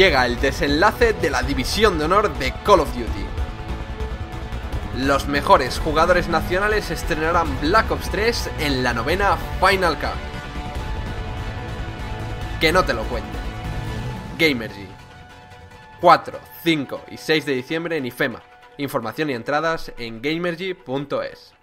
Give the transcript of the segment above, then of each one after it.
llega el desenlace de la División de Honor de Call of Duty. Los mejores jugadores nacionales estrenarán Black Ops 3 en la novena Final Cup. Que no te lo cuente. Gamergy. 4, 5 y 6 de diciembre en IFEMA. Información y entradas en gamergy.es.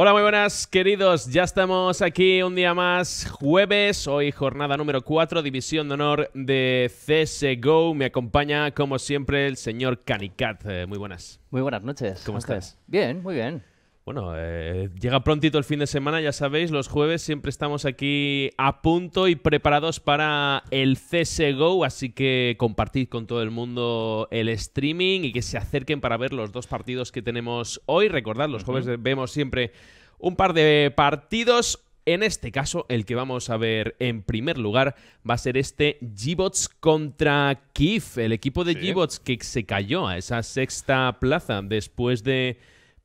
Hola, muy buenas, queridos. Ya estamos aquí un día más, jueves. Hoy jornada número 4, División de Honor de CSGO. Me acompaña, como siempre, el señor Canicat. Eh, muy buenas. Muy buenas noches. ¿Cómo estás? Bien, muy bien. Bueno, eh, llega prontito el fin de semana, ya sabéis, los jueves siempre estamos aquí a punto y preparados para el CSGO, así que compartid con todo el mundo el streaming y que se acerquen para ver los dos partidos que tenemos hoy. Recordad, los jueves vemos siempre un par de partidos. En este caso, el que vamos a ver en primer lugar va a ser este G-Bots contra Kif, el equipo de g G-Bots que se cayó a esa sexta plaza después de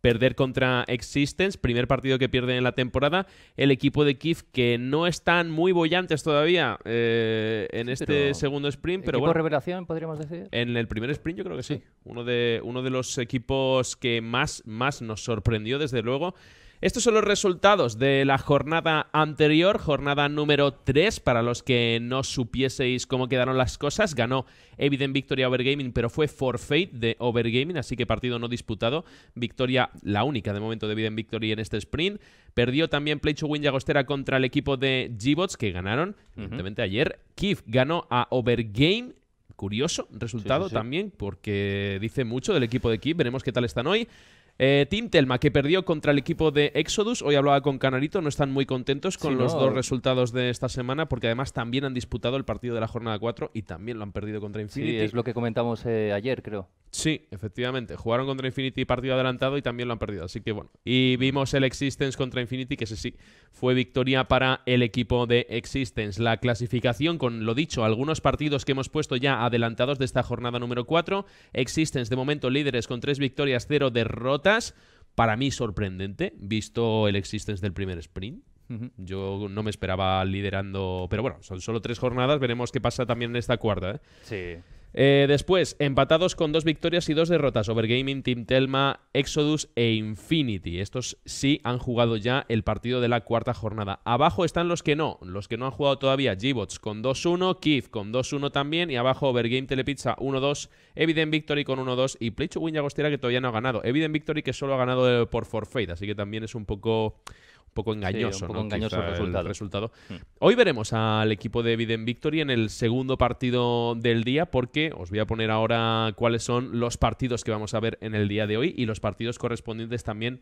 perder contra Existence, primer partido que pierden en la temporada. El equipo de Kiev que no están muy bollantes todavía eh, en este segundo sprint, pero bueno. revelación, podríamos decir? En el primer sprint yo creo que sí. Uno, de, uno de los equipos que más, más nos sorprendió, desde luego. Estos son los resultados de la jornada anterior, jornada número 3, para los que no supieseis cómo quedaron las cosas. Ganó Evident Victoria Overgaming, pero fue forfeit de Overgaming, así que partido no disputado. Victoria, la única de momento de Evident Victory en este sprint. Perdió también Play Win Yagostera contra el equipo de G-Bots, que ganaron, evidentemente, ayer. Keith ganó a Overgame curioso resultado también, porque dice mucho del equipo de Keith. Veremos qué tal están hoy. Eh, Team Telma, que perdió contra el equipo de Exodus. Hoy hablaba con Canarito, no están muy contentos con los dos resultados de esta semana, porque además también han disputado el partido de la jornada 4 y también lo han perdido contra Infinity. Sí, es lo que comentamos eh, ayer, creo. Sí, efectivamente. Jugaron contra Infinity partido adelantado y también lo han perdido. Así que bueno. Y vimos el Existence contra Infinity, que ese sí fue victoria para el equipo de Existence. La clasificación, con lo dicho, algunos partidos que hemos puesto ya adelantados de esta jornada número 4. Existence, de momento, líderes con tres victorias, cero derrotas para mí sorprendente, visto el existence del primer sprint. Yo no me esperaba liderando, pero bueno, son solo tres jornadas, veremos qué pasa también en esta cuarta. ¿eh? Sí. Eh, después, empatados con dos victorias y dos derrotas, Overgaming, Team Telma, Exodus e Infinity. Estos sí han jugado ya el partido de la cuarta jornada. Abajo están los que no, los que no han jugado todavía, g con 2-1, Kif con 2-1 también, y abajo Overgame Telepizza 1-2, Evident Victory con 1-2 y Play to Win que todavía no ha ganado. Evident Victory que solo ha ganado eh, por forfeit, así que también es un poco poco engañoso, un poco engañoso el resultado. Mm. Hoy veremos al equipo de Eviden Victory en el segundo partido del día, porque os voy a poner ahora cuáles son los partidos que vamos a ver en el día de hoy y los partidos correspondientes también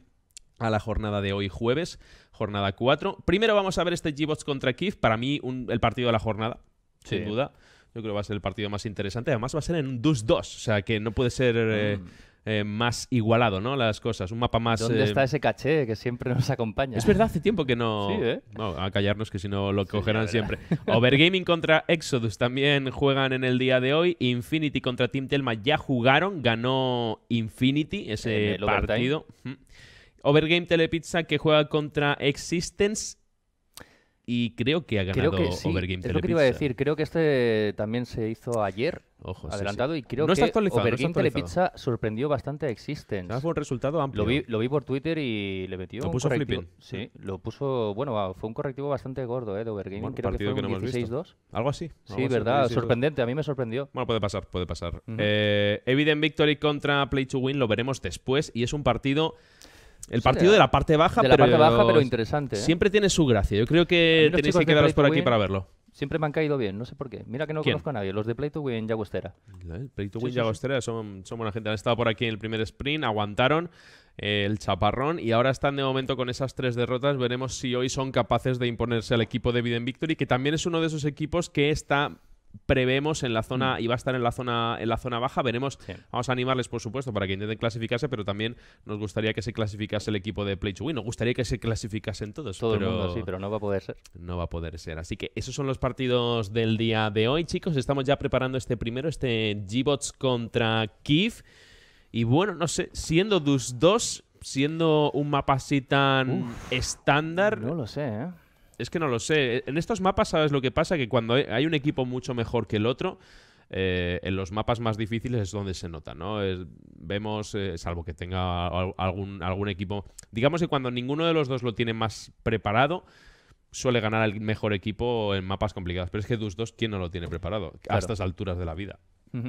a la jornada de hoy jueves, jornada 4. Primero vamos a ver este G-Bots contra Kif, para mí el partido de la jornada, sin duda. Yo creo que va a ser el partido más interesante. Además va a ser en un 2-2, o sea que no puede ser... Eh, mm. Eh, más igualado, ¿no? Las cosas, un mapa más... ¿Dónde eh, está ese caché que siempre nos acompaña? Es verdad, hace tiempo que no... Sí, ¿eh? no a callarnos que si no lo cogerán siempre. Overgaming contra Exodus también juegan en el día de hoy. Infinity contra Team Telma ya jugaron, ganó Infinity ese partido. Overgame Telepizza que juega contra Existence y creo que ha ganado creo que sí. Es lo que iba a decir, creo que este también se hizo ayer, Ojo, adelantado, y creo que Overgame Telepizza sorprendió bastante a Existence. Fue un resultado amplio. Lo vi, lo vi, por Twitter y le metió lo un puso Flipping. Sí, lo puso, bueno, fue un correctivo bastante gordo eh, de Overgame, creo que fue un no 16-2. Algo así. sí, verdad, sorprendente, a mí me sorprendió. Bueno, puede pasar, puede pasar. eh, Evident Victory contra Play to Win lo veremos después, y es un partido... El partido de la parte baja, la pero, baja pero interesante. ¿eh? Siempre tiene su gracia. Yo creo que tenéis que quedaros por aquí para verlo. Siempre me han caído bien, no sé por qué. Mira que no conozco a nadie, los de Play to Win Yagostera. Play to Win Yagostera son, buena gente. Han estado por aquí en el primer sprint, aguantaron eh, el chaparrón y ahora están de momento con esas tres derrotas. Veremos si hoy son capaces de imponerse al equipo de Viden Victory, que también es uno de esos equipos que está prevemos en la zona mm. y va a estar en la zona en la zona baja. Veremos, vamos a animarles por supuesto para que intenten clasificarse, pero también nos gustaría que se clasificase el equipo de Play to Win. Nos gustaría que se clasificasen todos. Todo el mundo, sí, pero no va a poder ser. No va a poder ser. Así que esos son los partidos del día de hoy, chicos. Estamos ya preparando este primero, este G-Bots contra Kif Y bueno, no sé, siendo Dus 2, siendo un mapa así tan estándar. No lo sé, ¿eh? es que no lo sé. E, en estos mapas, ¿sabes lo que pasa? Que cuando hay un equipo mucho mejor que el otro, eh, en los mapas más difíciles es donde se nota, ¿no? vemos, eh, salvo que tenga algún, algún equipo. Digamos que cuando ninguno de los dos lo tiene más preparado, suele ganar el mejor equipo en mapas complicados. Pero es que Dus 2, ¿quién no lo tiene preparado? A estas alturas de la vida. la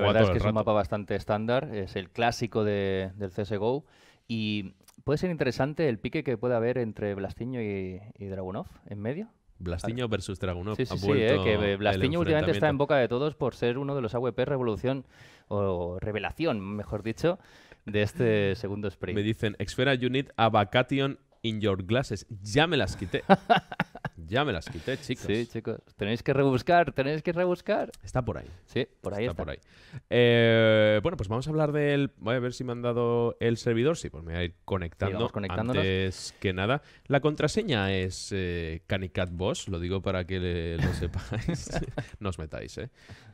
verdad es que es un mapa bastante estándar, es el clásico del CSGO. Y puede ser interesante el pique que puede haber entre Blastiño y, Dragunov en medio. Blastiño versus Dragunov. Sí, sí, sí eh, que eh, Blastiño últimamente está en boca de todos por ser uno de los AWP revolución o revelación, mejor dicho, de este segundo sprint. Me dicen, Exfera Unit Avacation in your glasses. Ya me las quité. ya me las quité, chicos. Sí, chicos. Tenéis que rebuscar, tenéis que rebuscar. Está por ahí. Sí, por ahí está. por ahí. Eh, bueno, pues vamos a hablar del... Voy a ver si me han dado el servidor. Sí, pues me voy a ir conectando. antes que nada, la contraseña es Canicat eh, CanicatBoss. Lo digo para que lo sepáis. no os metáis, ¿eh?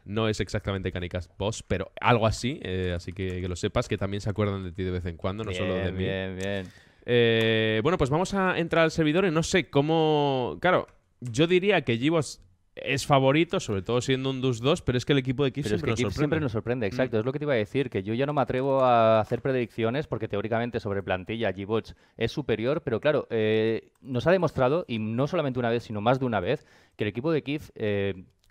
No es exactamente CanicatBoss, pero algo así. Eh, así que, que lo sepas, que también se acuerdan de ti de vez en cuando, no solo de mí. Bien, bien, bien. Eh, bueno, pues vamos a entrar al servidor y no sé cómo... Claro, yo diría que G-Bots es favorito, sobre todo siendo un DUS 2, pero es que el equipo de Kip, siempre, nos sorprende. Mm. Exacto, es lo que te iba a decir, que yo ya no me atrevo a hacer predicciones porque teóricamente sobre plantilla G-Bots es superior, pero claro, eh, nos ha demostrado, y no solamente una vez, sino más de una vez, que el equipo de Kif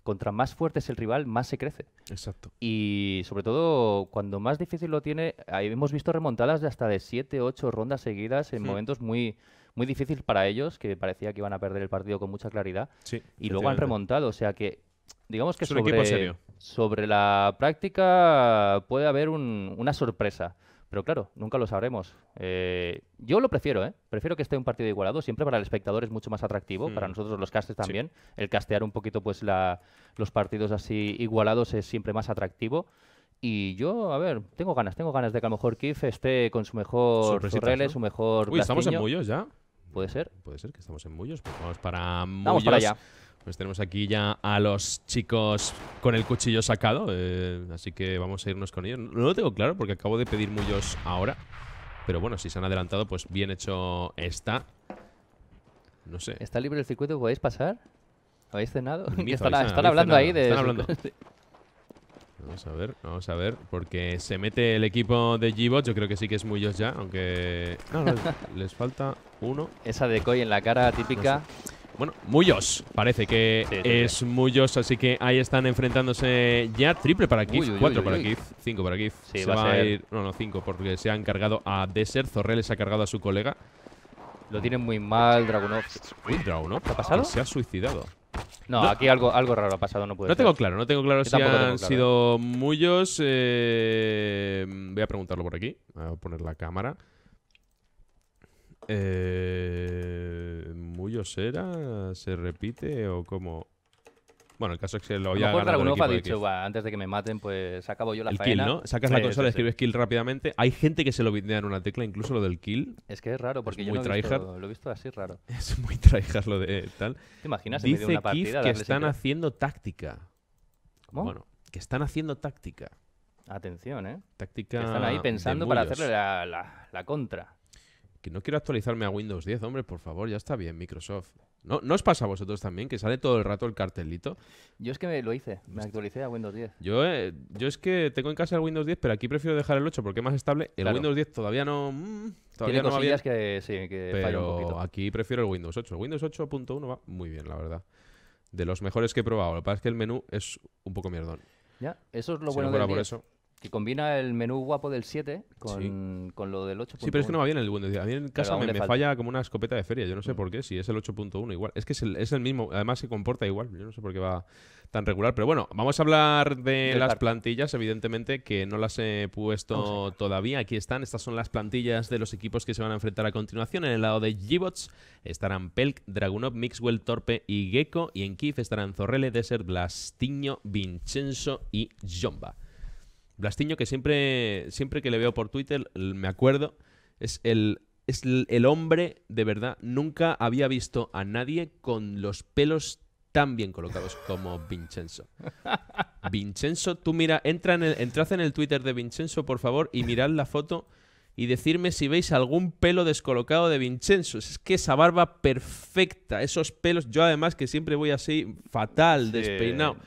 contra más fuerte es el rival, más se crece. Exacto. Y sobre todo, cuando más difícil lo tiene, ahí hemos visto remontadas de hasta de 7, 8 rondas seguidas en momentos muy, muy difíciles para ellos, que parecía que iban a perder el partido con mucha claridad. Sí, y luego han remontado. O sea que, digamos que sobre, sobre la práctica puede haber una sorpresa. Pero claro, nunca lo sabremos. Eh, yo lo prefiero, ¿eh? Prefiero que esté un partido igualado. Siempre para el espectador es mucho más atractivo. Hmm. Para nosotros los castes también. El castear un poquito pues la, los partidos así igualados es siempre más atractivo. Y yo, a ver, tengo ganas. Tengo ganas de que a lo mejor Kif esté con su mejor Torreles, su mejor Uy, ¿estamos en Mullos ya? ¿Puede ser? Puede ser que estamos en Mullos. vamos para Mullos. Vamos para allá. Pues tenemos aquí ya a los chicos con el cuchillo sacado, eh, así que vamos a irnos con ellos. No lo tengo claro porque acabo de pedir muyos ahora, pero bueno, si se han adelantado, pues bien hecho está. No sé. ¿Está libre el circuito? ¿Podéis pasar? ¿Habéis cenado? están, hablando ahí de... Están hablando. Vamos a ver, vamos a ver, porque se mete el equipo de g yo creo que sí que es Muyos ya, aunque... No, les falta uno. Esa de decoy en la cara típica bueno, Muyos. Parece que es Muyos, así que ahí están enfrentándose ya. Triple para Keith, cuatro para Keith, cinco para Keith. Sí, se va, a, ser... ir. No, no, 5, porque se han cargado a Desert. Zorrell se ha cargado a su colega. Lo tienen muy mal, Dragunov. Dragunov. ha pasado? se ha suicidado. No, aquí algo, algo raro ha pasado, no No tengo claro, no tengo claro si han sido Muyos. Eh... voy a preguntarlo por aquí. Voy a poner la cámara. Eh, ¿Muy osera? ¿Se repite o cómo? Bueno, el caso es que lo había ganado el ha dicho, antes de que me maten, pues acabo yo la el kill, ¿no? Sacas la consola, escribes kill rápidamente. Hay gente que se lo vende en una tecla, incluso lo del kill. Es que es raro, porque yo no lo, he visto, lo, he visto así raro. Es muy tryhard lo de tal. ¿Te imaginas? Dice una que están haciendo táctica. ¿Cómo? Bueno, que están haciendo táctica. Atención, ¿eh? Táctica. están ahí pensando para hacerle la contra no quiero actualizarme a Windows 10, hombre, por favor, ya está bien, Microsoft. ¿No, ¿No os pasa a vosotros también que sale todo el rato el cartelito? Yo es que me lo hice, me actualicé a Windows 10. Yo, eh, yo es que tengo en casa el Windows 10, pero aquí prefiero dejar el 8 porque es más estable. El Windows 10 todavía no... Mm, todavía no había que pero aquí prefiero el Windows 8. El Windows 8.1 va muy bien, la verdad. De los mejores que he probado. Lo que pasa es que el menú es un poco mierdón. Ya, eso es lo bueno no del por Eso. Que combina el menú guapo del 7 con, lo del 8.1. Sí, pero es que no va bien el Windows A mí en casa me, me falla como una escopeta de feria. Yo no sé mm. por qué, si es el 8.1 igual. Es que es el, mismo, además se comporta igual. Yo no sé por qué va tan regular. Pero bueno, vamos a hablar de, las plantillas, evidentemente, que no las he puesto todavía. Aquí están. Estas son las plantillas de los equipos que se van a enfrentar a continuación. En el lado de Gibots estarán Pelk, Dragunov, Mixwell, Torpe y Gecko. Y en Kif estarán Zorrele, Desert, Blastiño, Vincenzo y Jomba. Blastiño, que siempre, siempre que le veo por Twitter, me acuerdo, es el, es el hombre de verdad. Nunca había visto a nadie con los pelos tan bien colocados como Vincenzo. Vincenzo, tú mira, entra en el, entrad en el Twitter de Vincenzo, por favor, y mirad la foto y decirme si veis algún pelo descolocado de Vincenzo. Es que esa barba perfecta, esos pelos, yo además que siempre voy así fatal, despeinado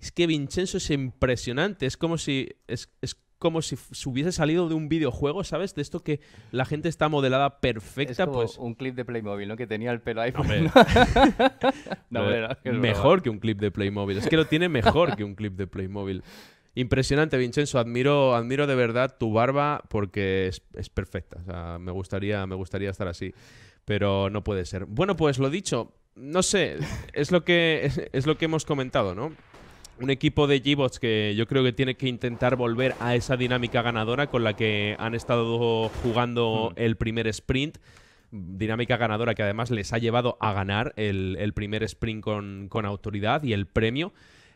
es que Vincenzo es impresionante. Es como si. Es, como si hubiese salido de un videojuego, ¿sabes? De esto que la gente está modelada perfecta. Pues un clip de Playmobil, ¿no? Que tenía el pelo ahí. Pues, mejor que un clip de Playmobil. Es que lo tiene mejor que un clip de Playmobil. Impresionante, Vincenzo. Admiro, admiro de verdad tu barba porque es, es perfecta. O sea, me gustaría, me gustaría estar así. Pero no puede ser. Bueno, pues lo dicho, no sé, es lo que, es lo que hemos comentado, ¿no? un equipo de g que yo creo que tiene que intentar volver a esa dinámica ganadora con la que han estado jugando mm. el primer sprint. Dinámica ganadora que además les ha llevado a ganar el, primer sprint con, con, autoridad y el premio.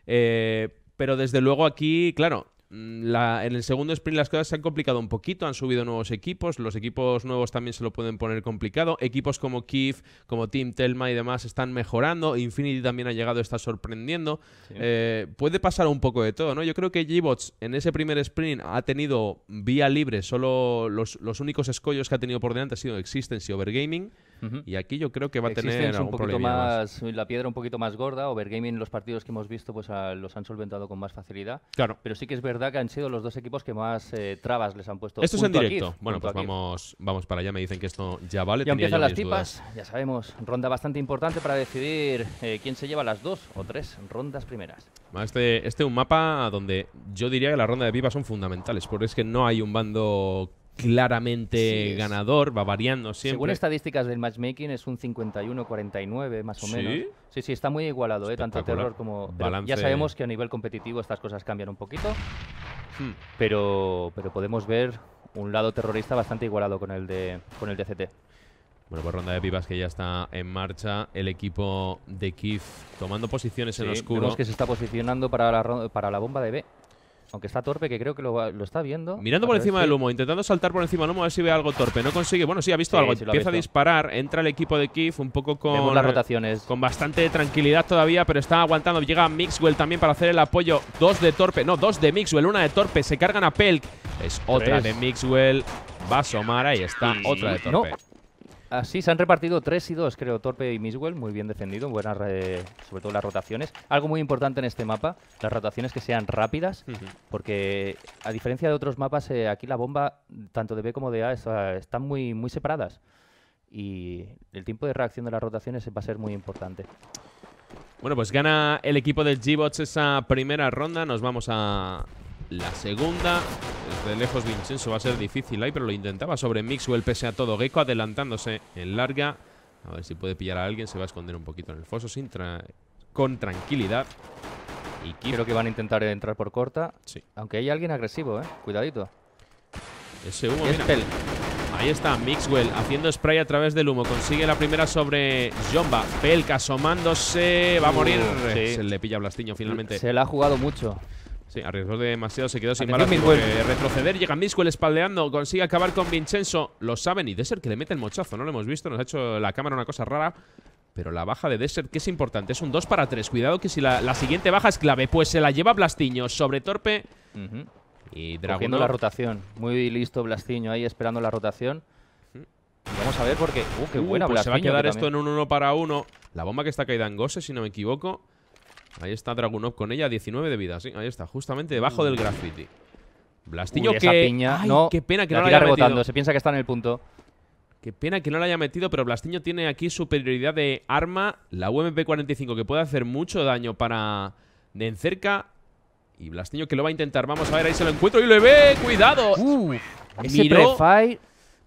Eh, pero desde luego aquí, claro, Mm, en el segundo sprint las cosas se han complicado un poquito, han subido nuevos equipos, los equipos nuevos también se lo pueden poner complicado, equipos como keith como Team Telma y demás están mejorando, Infinity también ha llegado, estar sorprendiendo, eh, puede pasar un poco de todo, ¿no? Yo creo que G-Bots en ese primer sprint ha tenido vía libre, solo los, únicos escollos que ha tenido por delante ha sido Existence y Overgaming. Y aquí yo creo que va a tener algún un más, la piedra un poquito más gorda. Overgaming, los partidos que hemos visto, pues los han solventado con más facilidad. Claro. Pero sí que es verdad que han sido los dos equipos que más eh, trabas les han puesto. Esto es en directo. bueno, pues vamos, vamos para allá. Me dicen que esto ya vale. Ya empiezan las tipas. Ya sabemos, ronda bastante importante para decidir eh, quién se lleva las dos o tres rondas primeras. Este, este es un mapa donde yo diría que las rondas de pipas son fundamentales, porque es que no hay un bando claramente ganador, va variando siempre. Según estadísticas del matchmaking es un 51-49 más o menos. Sí, sí, está muy igualado, eh, tanto terror como... Balance... Ya sabemos que a nivel competitivo estas cosas cambian un poquito, hmm. pero, pero podemos ver un lado terrorista bastante igualado con el de, con el CT. Bueno, pues ronda de vivas que ya está en marcha. El equipo de Kif tomando posiciones en oscuro. Vemos que se está posicionando para para la bomba de B. Aunque está torpe, que creo que lo, está viendo. Mirando por encima del humo, intentando saltar por encima del humo, a ver si ve algo torpe. No consigue. Bueno, sí, ha visto algo. Empieza a disparar. Entra el equipo de Kif un poco con. las rotaciones. Con bastante tranquilidad todavía, pero está aguantando. Llega Mixwell también para hacer el apoyo. Dos de torpe. No, dos de Mixwell, una de torpe. Se cargan a Pelk. Es otra de Mixwell. Va a asomar. Ahí está. Otra de torpe. Así se han repartido 3 y 2, creo, Torpe y Miswell. Muy bien defendido, buenas, eh, sobre todo las rotaciones. Algo muy importante en este mapa, las rotaciones que sean rápidas, porque a diferencia de otros mapas, eh, aquí la bomba, tanto de B como de A, están muy, muy separadas. Y el tiempo de reacción de las rotaciones va a ser muy importante. Bueno, pues gana el equipo del G-Bots esa primera ronda. Nos vamos a la segunda, desde lejos Vincenzo va a ser difícil ahí, pero lo intentaba sobre Mixwell pese a todo. Gecko adelantándose en larga. A ver si puede pillar a alguien. Se va a esconder un poquito en el foso con tranquilidad. Y Creo que van a intentar entrar por corta. Aunque hay alguien agresivo, ¿eh? Cuidadito. Ese humo, Ahí está Mixwell haciendo spray a través del humo. Consigue la primera sobre Jomba. Pelka asomándose. Va a morir. Se le pilla Blastiño finalmente. Se la ha jugado mucho. Sí, arriesgó demasiado, se quedó sin balas. retroceder, llega Miscuel espaldeando, consigue acabar con Vincenzo. Lo saben y Desert que le mete el mochazo, no lo hemos visto. Nos ha hecho la cámara una cosa rara. Pero la baja de Desert, que es importante, es un 2 para 3. Cuidado que si la, siguiente baja es clave, pues se la lleva Blastiño sobre Torpe. y Y la rotación. Muy listo Blastiño ahí esperando la rotación. Vamos a ver porque... ¡Uh, qué uh, buena pues Se va a quedar esto en un 1 para 1. La bomba que está caída en Gose, si no me equivoco. Ahí está Dragunov con ella, 19 de vida, sí, ahí está, justamente debajo mm. del graffiti. Blastiño que... qué pena que no la haya metido. se piensa que está en el punto. Qué pena que no la haya metido, pero Blastiño tiene aquí superioridad de arma, la UMP-45 que puede hacer mucho daño para de en cerca y Blastiño que lo va a intentar, vamos a ver, ahí se lo encuentro y le ve, cuidado. Uh, ese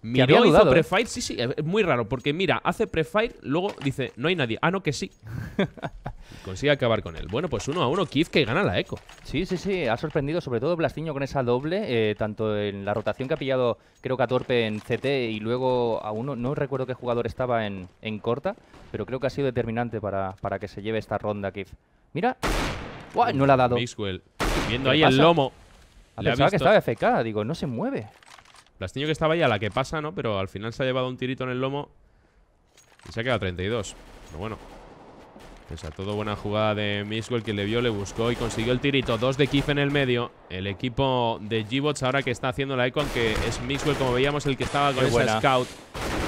Miró, hizo ¿eh? pre sí, sí, es muy raro, porque mira, hace prefire, luego dice, no hay nadie. Ah, no, que sí. Consigue acabar con él. Bueno, pues uno a uno, Kif que gana la eco. Sí, sí, sí, ha sorprendido sobre todo Blastiño con esa doble, eh, tanto en la rotación que ha pillado, creo que a Torpe en CT y luego a uno, no recuerdo qué jugador estaba en, corta, pero creo que ha sido determinante para, para que se lleve esta ronda, Kif. Mira, no la ha dado. viendo ahí el lomo. Ah, pensaba que estaba FK, digo, no se mueve. Blastiño que estaba ahí la que pasa, ¿no? Pero al final se ha llevado un tirito en el lomo Y se ha quedado 32 Pero bueno Pese a todo, buena jugada de Miswell que le vio, le buscó y consiguió el tirito Dos de Kif en el medio El equipo de G-Bots ahora que está haciendo la Icon Que es Miswell, como veíamos, el que estaba con el esa Y scout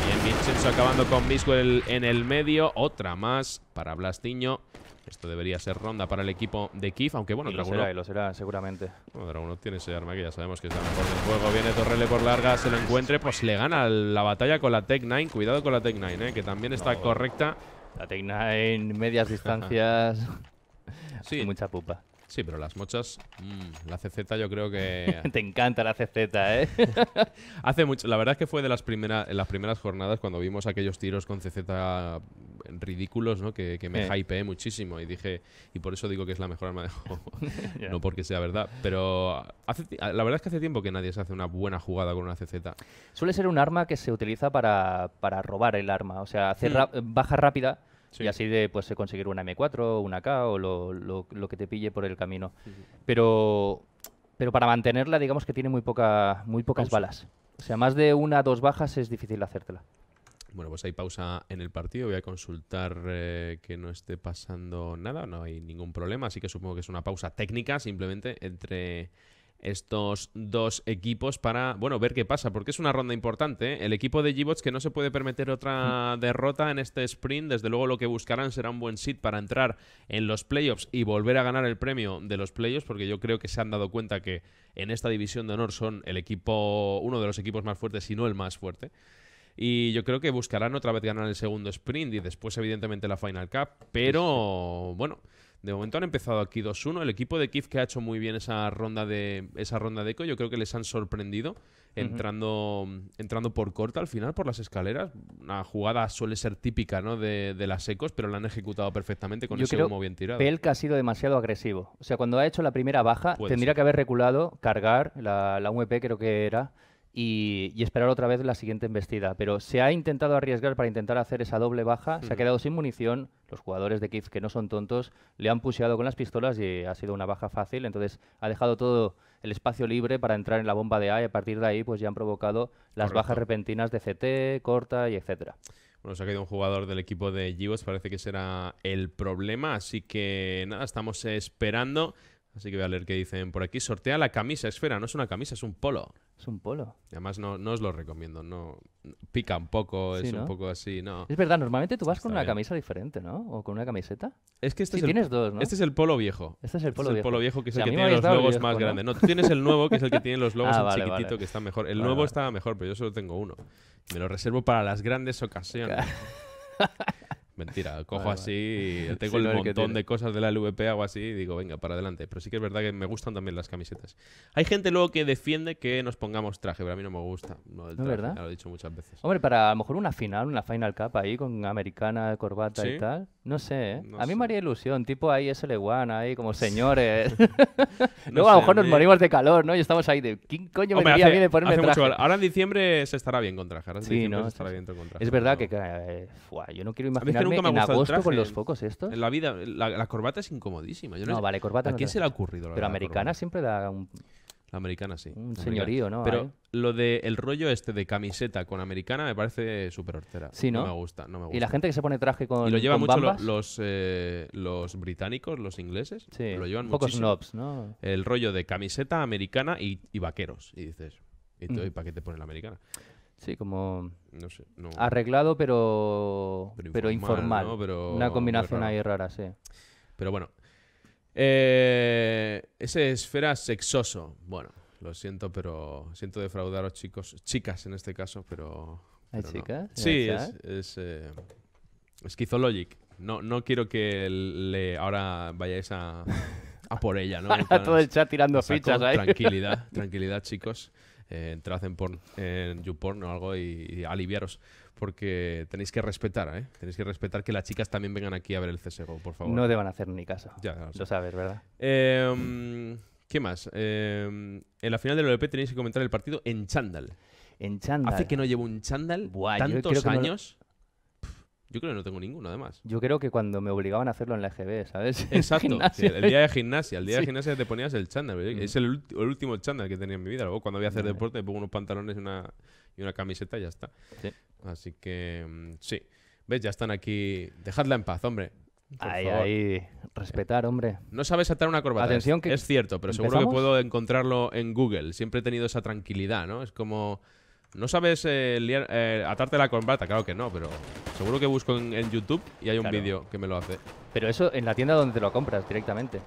Bien, Vincenzo acabando con Miswell en el medio Otra más para Blastiño esto debería ser ronda para el equipo de Kif, aunque bueno, lo será, lo será, seguramente. Bueno, uno tiene ese arma que ya sabemos que está la mejor del juego. Viene Torrele por larga, se lo encuentre, pues le gana la batalla con la Tech 9. Cuidado con la Tech 9, ¿eh? que también está correcta. La Tech 9, medias distancias. sí. mucha pupa. Sí, pero las mochas, mm, la CZ yo creo que... Te encanta la CZ, ¿eh? Hace mucho, la verdad es que fue de las, primeras, las primeras jornadas cuando vimos aquellos tiros con CZ ridículos, ¿no? Que, me hypeé muchísimo y dije, y por eso digo que es la mejor arma de juego, no porque sea verdad, pero la verdad es que hace tiempo que nadie se hace una buena jugada con una CZ. Suele ser un arma que se utiliza para, robar el arma, o sea, hacer mm. baja rápida y así de pues, conseguir una M4, una K o lo, que te pille por el camino. Pero, pero para mantenerla, digamos que tiene muy, poca, muy pocas balas. O sea, más de una dos bajas es difícil hacértela. Bueno, pues hay pausa en el partido. Voy a consultar eh, que no esté pasando nada. No hay ningún problema. Así que supongo que es una pausa técnica simplemente entre estos dos equipos para, bueno, ver qué pasa, porque es una ronda importante. ¿eh? El equipo de G-Bots que no se puede permitir otra mm. derrota en este sprint, desde luego lo que buscarán será un buen sit para entrar en los playoffs y volver a ganar el premio de los playoffs, porque yo creo que se han dado cuenta que en esta división de honor son el equipo, uno de los equipos más fuertes, y no el más fuerte. Y yo creo que buscarán otra vez ganar el segundo sprint y después, evidentemente, la Final Cup. Pero, bueno, de momento han empezado aquí 2-1. El equipo de Kif que ha hecho muy bien esa ronda de esa ronda de eco, yo creo que les han sorprendido entrando, entrando por corta al final, por las escaleras. Una jugada suele ser típica de, las ecos, pero la han ejecutado perfectamente con ese bien tirado. Pelka ha sido demasiado agresivo. O sea, cuando ha hecho la primera baja, tendría que haber reculado, cargar, la, la creo que era y, esperar otra vez la siguiente embestida. Pero se ha intentado arriesgar para intentar hacer esa doble baja, se ha quedado sin munición, los jugadores de Kiev que no son tontos le han puseado con las pistolas y ha sido una baja fácil, entonces ha dejado todo el espacio libre para entrar en la bomba de A y a partir de ahí pues ya han provocado las bajas repentinas de CT, corta y etcétera. Bueno, se ha caído un jugador del equipo de Givos, parece que será el problema, así que nada, estamos esperando. Así que voy a leer qué dicen por aquí. Sortea la camisa, esfera, no es una camisa, es un polo. Es un polo. además, no, no os lo recomiendo. No, pica un poco, es un poco así, ¿no? Es verdad, normalmente tú vas con una camisa diferente, ¿no? O con una camiseta. Es que este tienes dos, ¿no? Este es el polo viejo. Este es el este polo, viejo. el polo viejo, que es el que tiene los logos más grandes. No, tú tienes el nuevo, que es el que tiene los logos más ah, que está mejor. El nuevo está mejor, pero yo solo tengo uno. Me lo reservo para las grandes ocasiones. Mentira, cojo así, y tengo el montón de cosas de la LVP, hago así y digo, venga, para adelante. Pero sí que es verdad que me gustan también las camisetas. Hay gente luego que defiende que nos pongamos traje, pero a mí no me gusta. No, traje, verdad? lo he dicho muchas veces. Hombre, para a lo mejor una final, una Final Cup ahí con americana, corbata y tal. No sé, ¿eh? a mí me haría ilusión, tipo ahí SL1, ahí como señores. luego a lo mejor nos morimos de calor, ¿no? Y estamos ahí de, ¿quién coño me mí ponerme traje? ahora en diciembre se estará bien con traje, ahora sí, diciembre se estará bien con traje. Es verdad que, eh, yo no quiero imaginar nunca me ha gustado con los focos estos? En la vida, la, corbata es incomodísima. Yo no, vale, corbata. ¿A quién se le ha ocurrido? La pero americana siempre da un. La americana sí. Un señorío, ¿no? Pero lo del rollo este de camiseta con americana me parece súper hortera. Sí, ¿no? me gusta, Y la gente que se pone traje con. Y lo llevan mucho los, eh, los británicos, los ingleses. Sí. Lo llevan Pocos ¿no? El rollo de camiseta americana y, vaqueros. Y dices, mm. ¿y, para qué te pone la americana? Sí, como arreglado pero, pero, informal. Una combinación ahí rara, sí. Pero bueno. Eh, ese esfera sexoso. Bueno, lo siento, pero siento defraudaros chicos, chicas en este caso, pero... ¿Hay chicas? Sí, es, es eh, No, no quiero que le ahora vayáis a, a por ella, ¿no? Todo el chat tirando fichas ahí. Tranquilidad, tranquilidad, chicos. Entrar eh, entrad en, porn, en YouPorn o algo y, aliviaros. Porque tenéis que respetar, ¿eh? Tenéis que respetar que las chicas también vengan aquí a ver el CSGO, por favor. No deban hacer ni caso. Ya, Lo sabes, ¿verdad? Em, ¿Qué más? Em, en la final del OLP tenéis que comentar el partido en chándal. En chándal. Hace que no llevo un chándal tantos años. Yo creo que no tengo ninguno, además. Yo creo que cuando me obligaban a hacerlo en la EGB, ¿sabes? Exacto. el día de gimnasia. El día de gimnasia te ponías el chándal. ¿eh? Mm. Es el, último chándal que tenía en mi vida. Luego, cuando voy a hacer deporte, me pongo unos pantalones y una, y una camiseta y ya está. Así que, mm, sí. ¿Ves? Ya están aquí. Dejadla en paz, hombre. Ahí, ahí. Respetar, hombre. No sabes atar una corbata. Atención es, que... Es cierto, pero seguro que puedo encontrarlo en Google. Siempre he tenido esa tranquilidad, ¿no? Es como... ¿No sabes eh, eh, atarte la corbata? Claro que no, pero seguro que busco en, YouTube y hay un vídeo que me lo hace. Pero eso en la tienda donde te lo compras directamente.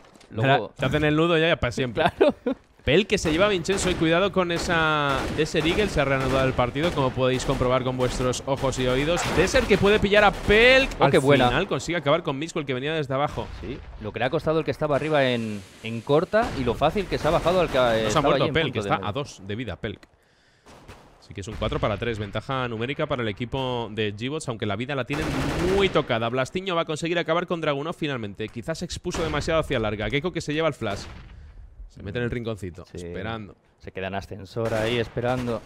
Te hacen el nudo ya, para siempre. Pel que se lleva a Vincenzo y cuidado con esa Eagle, se ha reanudado el partido como podéis comprobar con vuestros ojos y oídos. ser que puede pillar a Pel oh, al final consigue acabar con Misco que venía desde abajo. Sí, lo que le ha costado el que estaba arriba en, en corta y lo fácil que se ha bajado al que eh, ha muerto que está a dos de vida Pelk que es un 4 para 3. Ventaja numérica para el equipo de g aunque la vida la tienen muy tocada. Blastiño va a conseguir acabar con Dragunov finalmente. Quizás expuso demasiado hacia larga. Keiko que se lleva el flash. Se mete en el rinconcito, esperando. Se queda en ascensor ahí, esperando.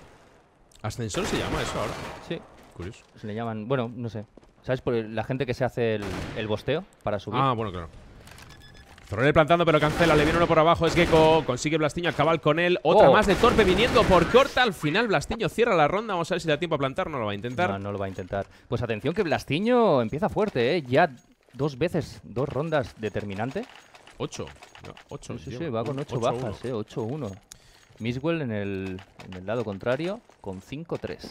¿Ascensor se llama eso ahora? Sí. Curioso. Se le llaman, bueno, no sé. ¿Sabes? Por la gente que se hace el, el bosteo para subir. Ah, bueno, claro. Zorrel plantando, pero cancela. Le viene uno por abajo. Es Gecko. Consigue Blastiño cabal con él. Otra oh. más de Torpe viniendo por corta. Al final, Blastiño cierra la ronda. Vamos a ver si da tiempo a plantar. No lo va a intentar. No, no lo va a intentar. Pues atención, que Blastiño empieza fuerte, ¿eh? Ya dos veces, dos rondas determinante. ocho Ocho. sí, sí, va con ocho bajas, ¿eh? Ocho eh, 8 Miswell en el, lado contrario con 5-3.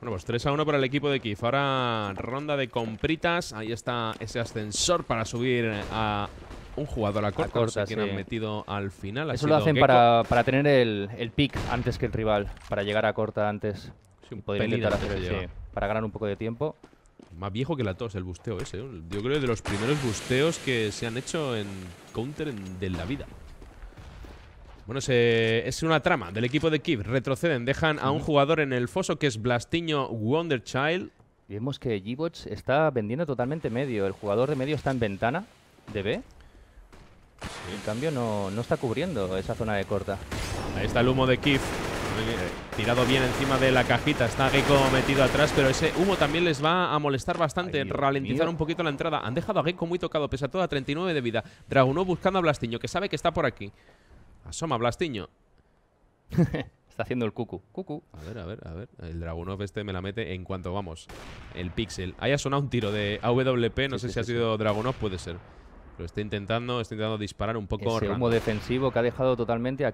Bueno, pues 3 a uno para el equipo de Kif. Ahora ronda de compritas. Ahí está ese ascensor para subir a un jugador a corta, que han metido al final. Eso lo hacen para, tener el, pick antes que el rival, para llegar a corta antes. Sí, un para ganar un poco de tiempo. Más viejo que la tos el busteo ese. Yo creo de los primeros busteos que se han hecho en Counter de la vida. Bueno, es una trama del equipo de Kiev. Retroceden, dejan a un jugador en el foso que es Blastiño Wonderchild. Vemos que Gibots está vendiendo totalmente medio. El jugador de medio está en ventana de B. En cambio, no, está cubriendo esa zona de corta. Ahí está el humo de Kif. Tirado bien encima de la cajita. Está Gecko metido atrás, pero ese humo también les va a molestar bastante. ralentizar un poquito la entrada. Han dejado a Gecko muy tocado, pesa a todo, 39 de vida. Dragunov buscando a Blastiño, que sabe que está por aquí. Asoma Blastiño. Está haciendo el cucu. cucu. A ver, a ver, a ver. El Dragunov este me la mete en cuanto vamos. El pixel. Ahí ha sonado un tiro de AWP. No sé si ha sido Dragunov, puede ser. Lo está intentando, está intentando disparar un poco. Ese humo defensivo que ha dejado totalmente a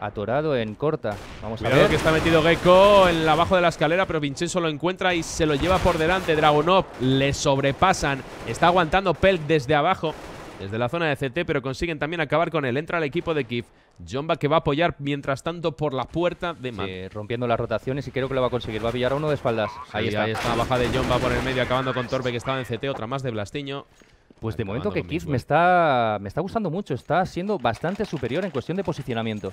atorado en corta. Vamos a ver. que está metido Gecko en la abajo de la escalera, pero Vincenzo lo encuentra y se lo lleva por delante. Dragonov le sobrepasan. Está aguantando Pelk desde abajo, desde la zona de CT, pero consiguen también acabar con él. Entra el equipo de Kif. Jomba que va a apoyar mientras tanto por la puerta de Matt rompiendo las rotaciones y creo que lo va a conseguir. Va a pillar a uno de espaldas. ahí está. Ahí está, baja de Jomba por el medio, acabando con Torbe que estaba en CT. Otra más de Blastiño. Pues de momento que Kiff me ¿eh? está, me está gustando mucho, está siendo bastante superior en cuestión de posicionamiento.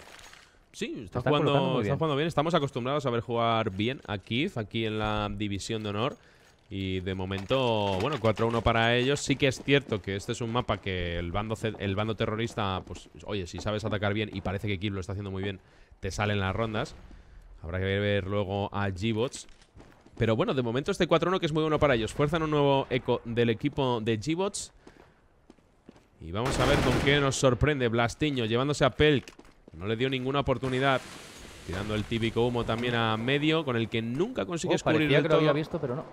Sí, está, jugando, bien. Estamos acostumbrados a ver jugar bien a aquí en la división de honor. Y de momento, bueno, 4-1 para ellos. Sí que es cierto que este es un mapa que el bando, el bando terrorista, pues, oye, si sabes atacar bien y parece que Kif lo está haciendo muy bien, te salen las rondas. Habrá que ver luego a G-Bots. Pero bueno, de momento este 4-1 que es muy bueno para ellos. Fuerzan un nuevo eco del equipo de G-Bots. Y vamos a ver con qué nos sorprende Blastiño llevándose a Pelk. No le dio ninguna oportunidad. Tirando el típico humo también a medio, con el que nunca consigues oh, el que lo había visto, pero no.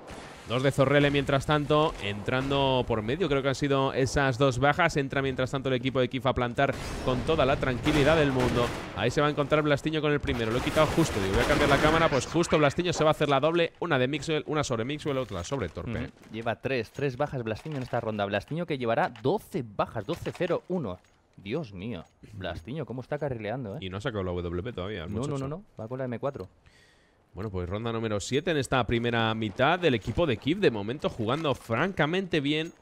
Dos de Zorrele, mientras tanto, entrando por medio. Creo que han sido esas dos bajas. Entra, mientras tanto, el equipo de kifa a plantar con toda la tranquilidad del mundo. Ahí se va a encontrar Blastiño con el primero. Lo he quitado justo. Digo, voy a cambiar la cámara. Pues justo Blastiño se va a hacer la doble. Una de Mixwell, una sobre Mixwell, otra sobre Torpe. Lleva tres. Tres bajas Blastiño en esta ronda. Blastiño que llevará 12 bajas. 12-0-1. Dios mío, Blastiño, cómo está carrileando, eh? Y no ha sacado la WP todavía. No, no, no, no, va con la M4. Bueno, pues ronda número 7 en esta primera mitad del equipo de Kip, De momento jugando francamente bien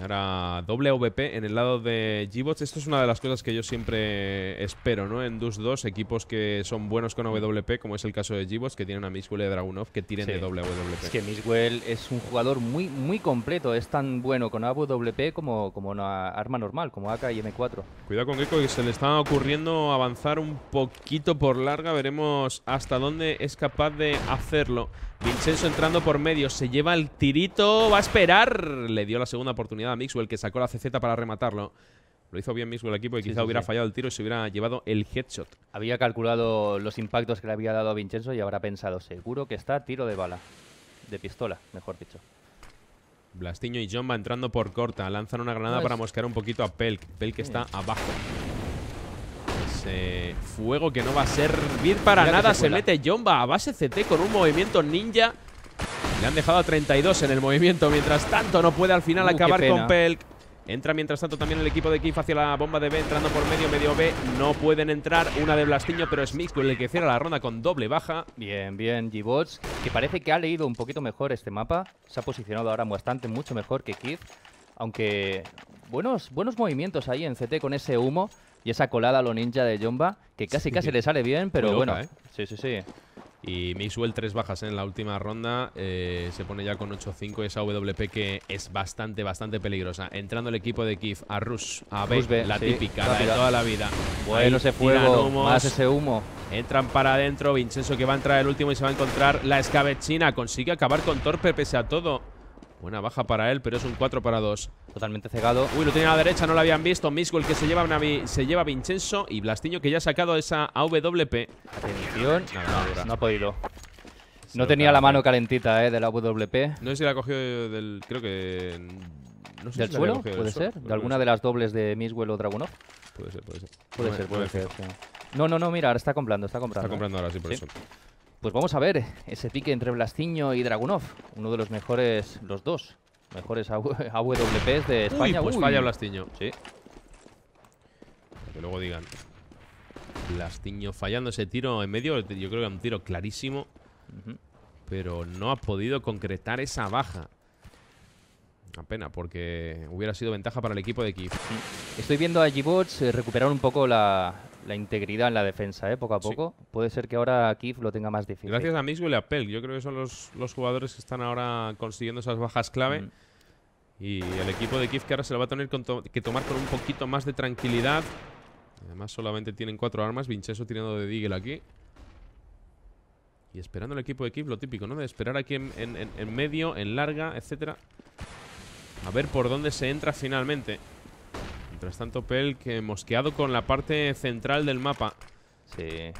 ahora doble en el lado de G-Bots. Esto es una de las cosas que yo siempre espero, ¿no? En Dus 2, equipos que son buenos con AWP, como es el caso de G-Bots, que tienen a Miswell y a Dragunov, que tiren de doble AWP. Es que Miswell es un jugador muy, muy completo. Es tan bueno con AWP como, como arma normal, como AK y M4. Cuidado con Gecko, que se le está ocurriendo avanzar un poquito por larga. Veremos hasta dónde es capaz de hacerlo. Vincenzo entrando por medio, se lleva el tirito, va a esperar. Le dio la segunda oportunidad a Mixwell, que sacó la CZ para rematarlo. Lo hizo bien Mixwell aquí porque quizá hubiera fallado el tiro y se hubiera llevado el headshot. Había calculado los impactos que le había dado a Vincenzo y habrá pensado, seguro que está tiro de bala. De pistola, mejor dicho. Blastiño y John va entrando por corta. Lanzan una granada pues para mosquear un poquito a Pelk. Pelk está abajo fuego que no va a servir para nada. Se, mete Jomba a base CT con un movimiento ninja. Le han dejado a 32 en el movimiento. Mientras tanto, no puede al final uh, acabar con Pelk. Entra mientras tanto también el equipo de Kif hacia la bomba de B, entrando por medio, medio B. No pueden entrar, una de Blastiño, pero es Mix el que cierra la ronda con doble baja. Bien, bien, G-Bots, que parece que ha leído un poquito mejor este mapa. Se ha posicionado ahora bastante, mucho mejor que Kif. Aunque buenos, buenos movimientos ahí en CT con ese humo. Y esa colada a lo ninja de Jomba, que casi casi le sale bien, pero bueno. ¿eh? Sí, sí, sí. Y Mixwell, tres bajas ¿eh? en la última ronda. Eh, se pone ya con 8-5 esa WP que es bastante, bastante peligrosa. Entrando el equipo de Kif a Rush a B, la típica, la de toda la vida. Bueno, se fue, más ese humo. Entran para adentro, Vincenzo que va a entrar el último y se va a encontrar la escabechina. Consigue acabar con Torpe pese a todo. Buena baja para él, pero es un 4 para 2. Totalmente cegado. Uy, lo tiene a la derecha, no lo habían visto. Miswell que se lleva, se lleva Vincenzo y Blastiño que ya ha sacado esa AWP. Atención. No, ha podido. No tenía la mano calentita, eh, de la AWP. No sé si la ha cogido del... creo que... No ¿Del suelo? ¿Puede ser? ¿De alguna de las dobles de Miswell o Dragunov? Puede ser, puede ser. Puede ser, puede ser. No, no, no, mira, ahora está comprando, está comprando. Está comprando eh. ahora, sí, por eso. Pues vamos a ver ese pique entre Blastiño y Dragunov. Uno de los mejores, los dos mejores AWPs de España. pues falla Blastiño. Sí. que luego digan. Blastiño fallando ese tiro en medio. Yo creo que era un tiro clarísimo. Pero no ha podido concretar esa baja. Una pena, porque hubiera sido ventaja para el equipo de Kiev. Estoy viendo a G-Bots eh, recuperar un poco la, la integridad en la defensa, ¿eh? poco a poco. Puede ser que ahora Kif lo tenga más difícil. Gracias a Mixwell y a Pell. Yo creo que son los, jugadores que están ahora consiguiendo esas bajas clave. Mm. Y el equipo de Kif que ahora se lo va a tener que tomar con un poquito más de tranquilidad. Además solamente tienen cuatro armas. vincheso tirando de Deagle aquí. Y esperando el equipo de Kif, lo típico, ¿no? De esperar aquí en, en medio, en larga, etcétera. A ver por dónde se entra finalmente. Mientras tanto, que eh, mosqueado con la parte central del mapa. Sí.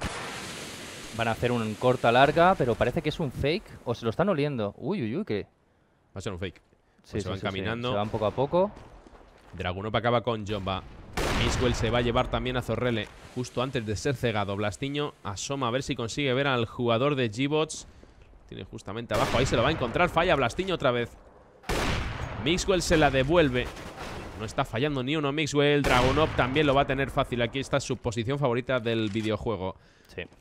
Van a hacer un corta larga, pero parece que es un fake. O se lo están oliendo. Uy, uy, uy, que... Va a ser un fake. Pues se van caminando. Se van poco a poco. para acaba con Jomba. Mixwell se va a llevar también a Zorrele. Justo antes de ser cegado, Blastiño asoma a ver si consigue ver al jugador de G-Bots. Tiene justamente abajo. Ahí se lo va a encontrar. Falla Blastiño otra vez. Mixwell se la devuelve. No está fallando ni uno Mixwell. Dragonop también lo va a tener fácil. Aquí está su posición favorita del videojuego.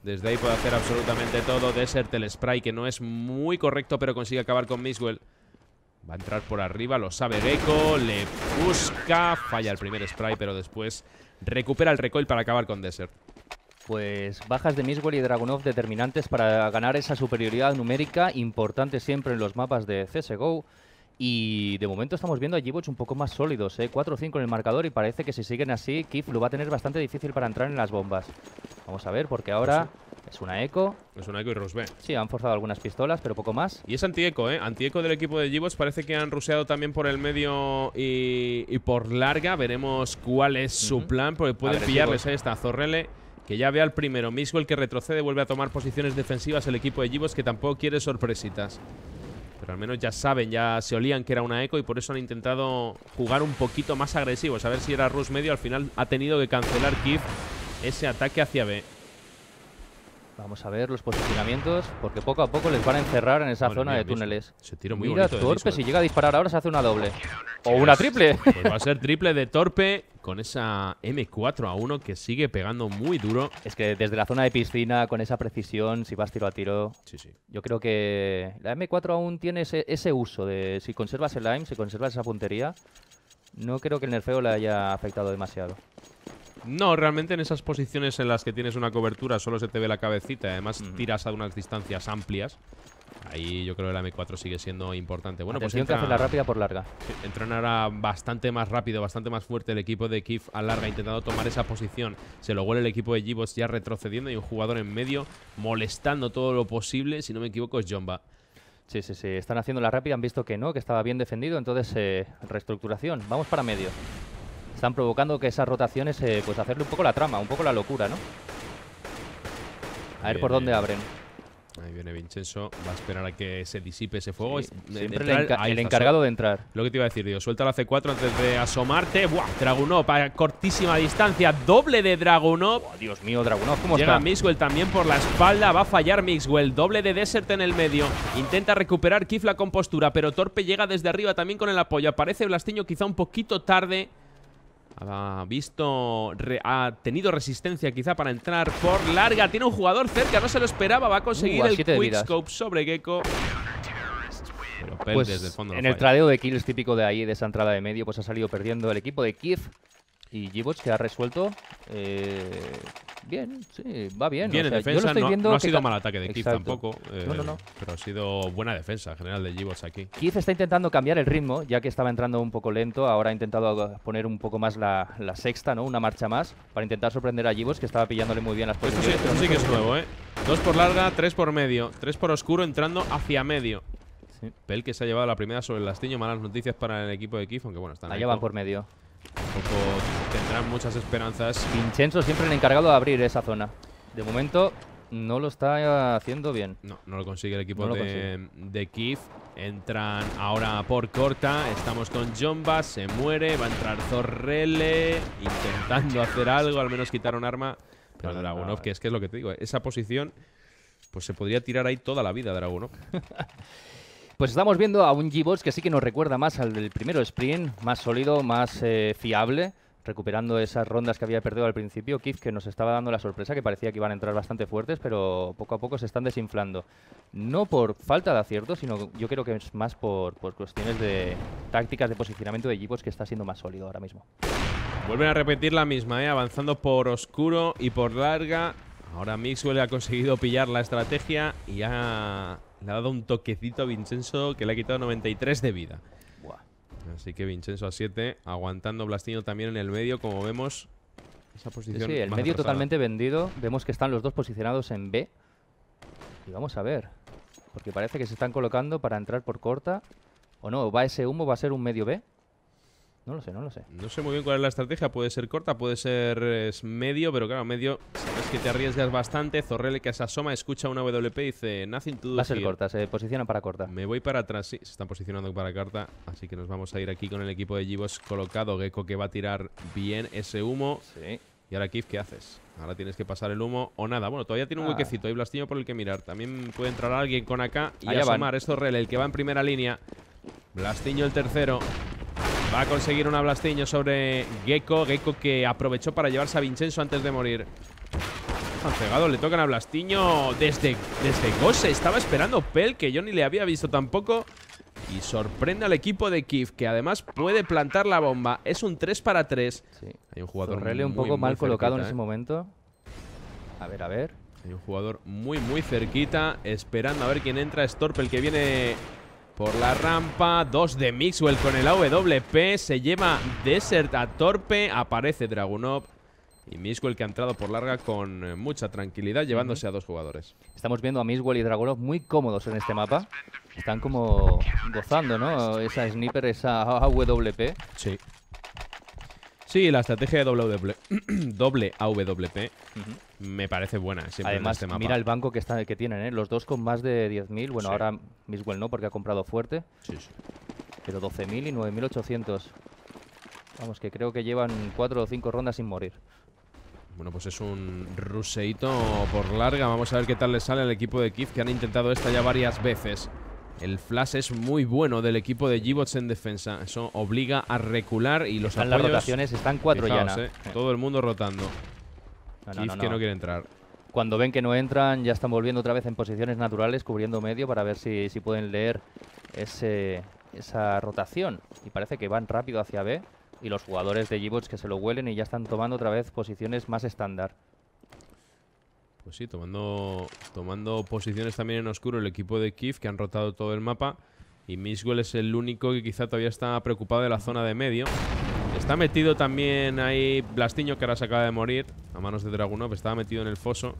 Desde ahí puede hacer absolutamente todo. Desert, el spray, que no es muy correcto, pero consigue acabar con Mixwell. Va a entrar por arriba, lo sabe Beco. le busca, falla el primer spray, pero después recupera el recoil para acabar con Desert. Pues bajas de Mixwell y Dragunov determinantes para ganar esa superioridad numérica importante siempre en los mapas de CSGO. Y de momento estamos viendo a Gibots un poco más sólidos, ¿eh? 4-5 en el marcador y parece que si siguen así, Kif lo va a tener bastante difícil para entrar en las bombas. Vamos a ver, porque ahora pues es una eco. Es una eco y Rusbe. Sí, han forzado algunas pistolas, pero poco más. Y es antieco, ¿eh? Antieco del equipo de Gibots. Parece que han ruseado también por el medio y, por larga. Veremos cuál es su plan, porque pueden pillarles. Ahí esta Zorrele que ya ve al primero. mismo, el que retrocede, vuelve a tomar posiciones defensivas el equipo de Gibbos, que tampoco quiere sorpresitas. Pero al menos ya saben, ya se olían que era una eco y por eso han intentado jugar un poquito más agresivo A ver si era Rush medio. Al final ha tenido que cancelar Kif ese ataque hacia B. Vamos a ver los posicionamientos, porque poco a poco les van a encerrar en esa zona de túneles. Se tira muy Mira, Torpe, si eh. llega a disparar ahora se hace una doble. O una pues triple. Pues va a ser triple de Torpe, con esa M4 a 1 que sigue pegando muy duro. Es que desde la zona de piscina, con esa precisión, si vas tiro a tiro. Sí, sí. Yo creo que la M4 aún tiene ese, uso de si conservas el aim, si conservas esa puntería. No creo que el nerfeo le haya afectado demasiado. No, realmente en esas posiciones en las que tienes una cobertura solo se te ve la cabecita. Además, tiras a unas distancias amplias. Ahí yo creo que la M4 sigue siendo importante. Bueno, pues entra, hace la rápida por larga. Entran ahora bastante más rápido, bastante más fuerte el equipo de Kif a larga, intentando tomar esa posición. Se lo huele el equipo de Gibos ya retrocediendo y un jugador en medio molestando todo lo posible. Si no me equivoco, es Jomba. Sí, sí, sí. Están haciendo la rápida, han visto que no, que estaba bien defendido. Entonces, eh, reestructuración. Vamos para medio. Están provocando que esas rotaciones, eh, pues hacerle un poco la trama, un poco la locura, ¿no? A ver por dónde abren. Ahí viene Vincenzo. Va a esperar a que se disipe ese fuego. siempre el, encargado de entrar. Lo que te iba a decir, dios, suelta la C4 antes de asomarte. Buah, Dragunov a cortísima distancia. Doble de Dragunov. Dios mío, Dragunov, ¿cómo Llega está? Mixwell también por la espalda. Va a fallar Mixwell. Doble de Desert en el medio. Intenta recuperar Kifla con postura, pero Torpe llega desde arriba también con el apoyo. Aparece Blastiño quizá un poquito tarde. Ha visto... ha tenido resistencia quizá para entrar por larga. Tiene un jugador cerca, no se lo esperaba. Va a conseguir uh, el quickscope sobre Gecko. pues en el tradeo de kills típico de ahí, de esa entrada de medio, pues ha salido perdiendo el equipo de Kiev. Y Gibbons que ha resuelto eh, bien, sí, va bien. Bien en defensa, no, ha sido mal ataque de Keith tampoco, eh, no, no, pero ha sido buena defensa general de Gibots aquí. Keith está intentando cambiar el ritmo, ya que estaba entrando un poco lento, ahora ha intentado poner un poco más la, sexta, ¿no? Una marcha más, para intentar sorprender a Gibbs, que estaba pillándole muy bien las posiciones. sí, sí que es nuevo, ¿eh? Dos por larga, tres por medio, tres por oscuro entrando hacia medio. Sí. Pel que se ha llevado la primera sobre el lastiño, malas noticias para el equipo de Keith, aunque bueno, están La por medio tendrán muchas esperanzas. Vincenzo siempre el encargado de abrir esa zona. De momento no lo está haciendo bien. No, no lo consigue el equipo de, de Entran ahora por corta. Estamos con Jomba. Se muere. Va a entrar Zorrele. Intentando hacer algo. Al menos quitar un arma. Pero Dragunov, ah, que es que es lo que te digo. Esa posición, pues se podría tirar ahí toda la vida, Dragunov. Pues estamos viendo a un g boss que sí que nos recuerda más al del primero sprint, más sólido, más eh, fiable, recuperando esas rondas que había perdido al principio. Kif que nos estaba dando la sorpresa, que parecía que iban a entrar bastante fuertes, pero poco a poco se están desinflando. No por falta de acierto, sino yo creo que es más por, cuestiones de tácticas de posicionamiento de g boss que está siendo más sólido ahora mismo. Vuelven a repetir la misma, ¿eh? avanzando por oscuro y por larga. Ahora Mixwell ha conseguido pillar la estrategia y ya. Le ha dado un toquecito a Vincenzo que le ha quitado 93 de vida. Así que Vincenzo a 7, aguantando Blastino también en el medio, como vemos. Esa posición sí, el medio totalmente vendido. Vemos que están los dos posicionados en B. Y vamos a ver. Porque parece que se están colocando para entrar por corta. O no, va ese humo, va a ser un medio B. No lo sé, no lo sé. No sé muy bien cuál es la estrategia. Puede ser corta, puede ser medio, pero claro, medio sabes que te arriesgas bastante. Zorrele que se asoma, escucha una WP y dice nothing to do Va a ser corta, se posiciona para corta. Me voy para atrás, sí, se están posicionando para corta. Así que nos vamos a ir aquí con el equipo de Givos colocado. Gecko que va a tirar bien ese humo. Sí. Y ahora, Kif, ¿qué haces? Ahora tienes que pasar el humo o nada. Bueno, todavía tiene un ah. huequecito. Hay Blastiño por el que mirar. También puede entrar alguien con acá y ya asomar. Van. Es Zorrele el que va en primera línea. Blastiño el tercero. Va a conseguir una Blastiño sobre Gecko. Gecko que aprovechó para llevarse a Vincenzo antes de morir. Han cegado, le tocan a Blastiño desde, desde Gose. Estaba esperando Pel, que yo ni le había visto tampoco. Y sorprende al equipo de Kif, que además puede plantar la bomba. Es un 3 para 3. Sí. Hay un jugador muy, un poco mal colocado en ese ¿eh? momento. A ver, a ver. Hay un jugador muy, muy cerquita, esperando a ver quién entra. Torpel, que viene por la rampa. dos de Mixwell con el AWP. Se lleva Desert a Torpe. Aparece Dragunov. Y Miswell que ha entrado por larga con eh, mucha tranquilidad, llevándose a dos jugadores. Estamos viendo a Miswell y Dragunov muy cómodos en este mapa. Están como gozando, ¿no? Esa sniper, esa AWP. Sí. Sí, la estrategia de doble, AWP me parece buena. Siempre Además, este mapa. mira el banco que, está, que tienen, ¿eh? los dos con más de 10.000. Bueno, ahora ahora Miswell no, porque ha comprado fuerte. Sí, sí. Pero 12.000 y 9.800. Vamos, que creo que llevan 4 o 5 rondas sin morir. Bueno, pues es un ruseito por larga. Vamos a ver qué tal le sale al equipo de Kif, que han intentado esta ya varias veces. El flash es muy bueno del equipo de G-Bots en defensa. Eso obliga a recular y los están las rotaciones, están cuatro ya. ¿eh? todo el mundo rotando. No, que no quiere entrar. Cuando ven que no entran, ya están volviendo otra vez en posiciones naturales, cubriendo medio para ver si, si pueden leer esa rotación. Y parece que van rápido hacia B y los jugadores de g que se lo huelen y ya están tomando otra vez posiciones más estándar. Pues sí, tomando, tomando posiciones también en oscuro el equipo de Kif que han rotado todo el mapa. Y Miswell es el único que quizá todavía está preocupado de la zona de medio. Está metido también ahí Blastiño, que ahora se acaba de morir a manos de Dragunov. Estaba metido en el foso.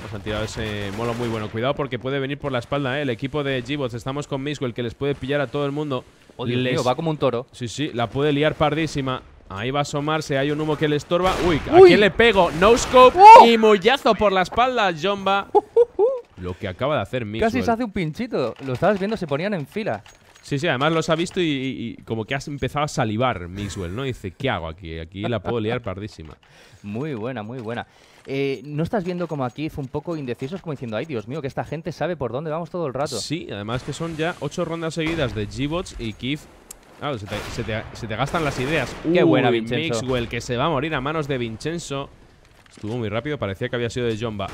Nos han tirado ese eh, molo muy bueno. Cuidado porque puede venir por la espalda, eh. El equipo de Gibots. Estamos con Misco, el que les puede pillar a todo el mundo. Oh, va como un toro. Sí, sí, la puede liar pardísima. Ahí va a asomarse, hay un humo que le estorba. Uy, ¿a le pego? No scope ¡Oh! y mullazo por la espalda, Jomba. Lo que acaba de hacer Misco. Casi se hace un pinchito. Lo estabas viendo, se ponían en fila. Sí, sí, además los ha visto y, como que has empezado a salivar, Mixwell, ¿no? dice, ¿qué hago aquí? Aquí la puedo liar pardísima. Muy buena, muy buena. Eh, ¿No estás viendo como aquí fue un poco indecisos, como diciendo, ay Dios mío, que esta gente sabe por dónde vamos todo el rato? Sí, además que son ya ocho rondas seguidas de G-Bots y Keith, Claro, se te, gastan las ideas. Qué buena, Vincenzo. Mixwell, que se va a morir a manos de Vincenzo. Estuvo muy rápido, parecía que había sido de Jomba.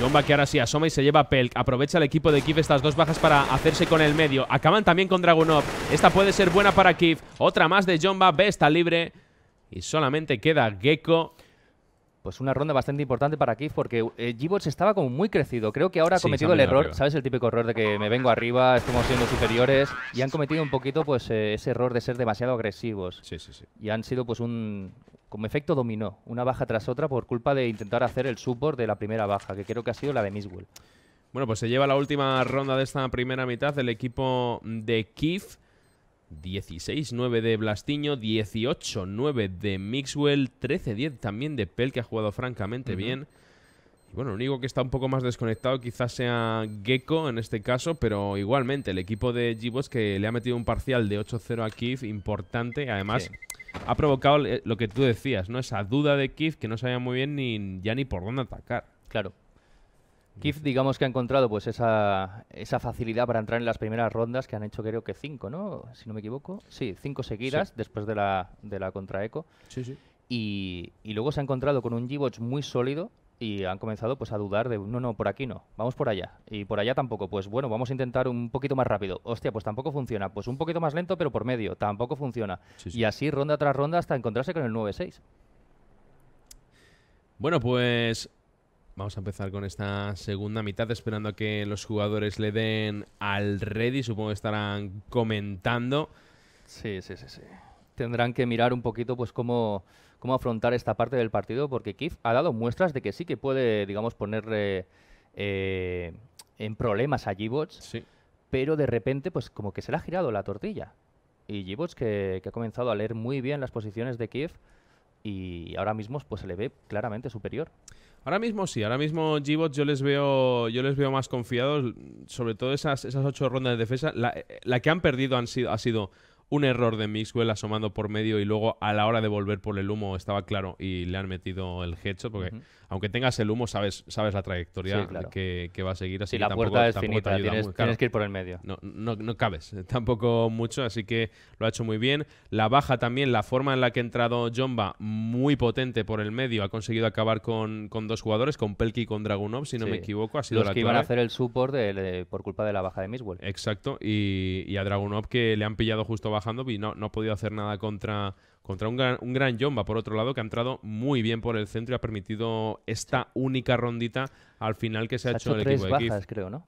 Jomba que ahora sí asoma y se lleva a Pelk. Aprovecha el equipo de Kif estas dos bajas para hacerse con el medio. Acaban también con Dragunov. Esta puede ser buena para Kif. Otra más de Jomba. B está libre. Y solamente queda Gecko. Pues una ronda bastante importante para Kif porque eh, estaba como muy crecido. Creo que ahora ha cometido el error, ¿sabes? El típico error de que me vengo arriba, estamos siendo superiores y han cometido un poquito pues eh, ese error de ser demasiado agresivos. Sí, sí, sí. Y han sido pues un, como efecto dominó, una baja tras otra por culpa de intentar hacer el support de la primera baja, que creo que ha sido la de Mixwell. Bueno, pues se lleva la última ronda de esta primera mitad el equipo de Kif. 16-9 de Blastiño, 18-9 de Mixwell, 13-10 también de Pel, que ha jugado francamente bien. Y bueno, el único que está un poco más desconectado quizás sea Gecko en este caso, pero igualmente el equipo de G-Boss que le ha metido un parcial de 8-0 a Kif importante. Además, ha provocado eh, lo que tú decías, ¿no? Esa duda de Keith que no sabía muy bien ni, ya ni por dónde atacar. Claro. Keith digamos que ha encontrado pues esa, facilidad para entrar en las primeras rondas que han hecho creo que cinco, ¿no? Si no me equivoco. Sí, cinco seguidas después de la, de la contra Eco. Sí, sí. Y, y, luego se ha encontrado con un G-Watch muy sólido y han comenzado pues a dudar de no, no, por aquí no, vamos por allá y por allá tampoco, pues bueno, vamos a intentar un poquito más rápido. Hostia, pues tampoco funciona, pues un poquito más lento pero por medio, tampoco funciona. Y así ronda tras ronda hasta encontrarse con el 9-6. Bueno, pues vamos a empezar con esta segunda mitad esperando a que los jugadores le den al ready, supongo que estarán comentando. Sí, sí, sí, sí. Tendrán que mirar un poquito pues cómo cómo afrontar esta parte del partido, porque Kiev ha dado muestras de que sí que puede, digamos, poner eh, en problemas a Gibots, sí. pero de repente, pues como que se le ha girado la tortilla. Y Gibots, que, que ha comenzado a leer muy bien las posiciones de Kiev y ahora mismo pues se le ve claramente superior. Ahora mismo sí, ahora mismo Gibots yo les veo yo les veo más confiados, sobre todo esas, esas ocho rondas de defensa. La, que han perdido han sido, ha sido un error de Mixwell asomando por medio y luego a la hora de volver por el humo estaba claro y le han metido el headshot porque aunque tengas el humo, sabes, sabes la trayectoria que, que, va a seguir. Así que la tampoco, puerta es finita, tienes, que ir por el medio. No, no, no, cabes tampoco mucho, así que lo ha hecho muy bien. La baja también, la forma en la que ha entrado Jomba, muy potente por el medio, ha conseguido acabar con, con dos jugadores, con Pelki y con Dragunov, si no me equivoco. Ha sido Los que iban a hacer el support por culpa de la baja de Miswell. Exacto, y, y, a Dragunov que le han pillado justo bajando y no, no ha podido hacer nada contra contra un gran, un gran Jomba, por otro lado, que ha entrado muy bien por el centro y ha permitido esta única rondita al final que se, ha, hecho, el equipo de creo, ¿no?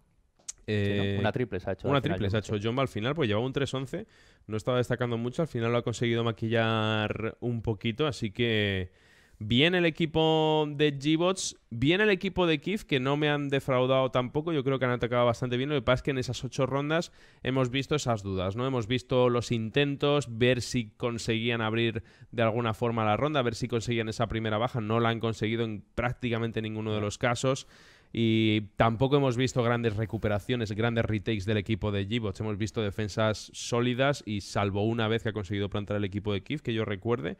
Eh, una triple se ha hecho. Una triple se ha hecho Jomba al final, pues llevaba un 3-11, no estaba destacando mucho, al final lo ha conseguido maquillar un poquito, así que... Bien el equipo de G-Bots, bien el equipo de Kif, que no me han defraudado tampoco. Yo creo que han atacado bastante bien. Lo que pasa es que en esas ocho rondas hemos visto esas dudas, ¿no? Hemos visto los intentos, ver si conseguían abrir de alguna forma la ronda, ver si conseguían esa primera baja. No la han conseguido en prácticamente ninguno de los casos. Y tampoco hemos visto grandes recuperaciones, grandes retakes del equipo de G-Bots. Hemos visto defensas sólidas y salvo una vez que ha conseguido plantar el equipo de Kif, que yo recuerde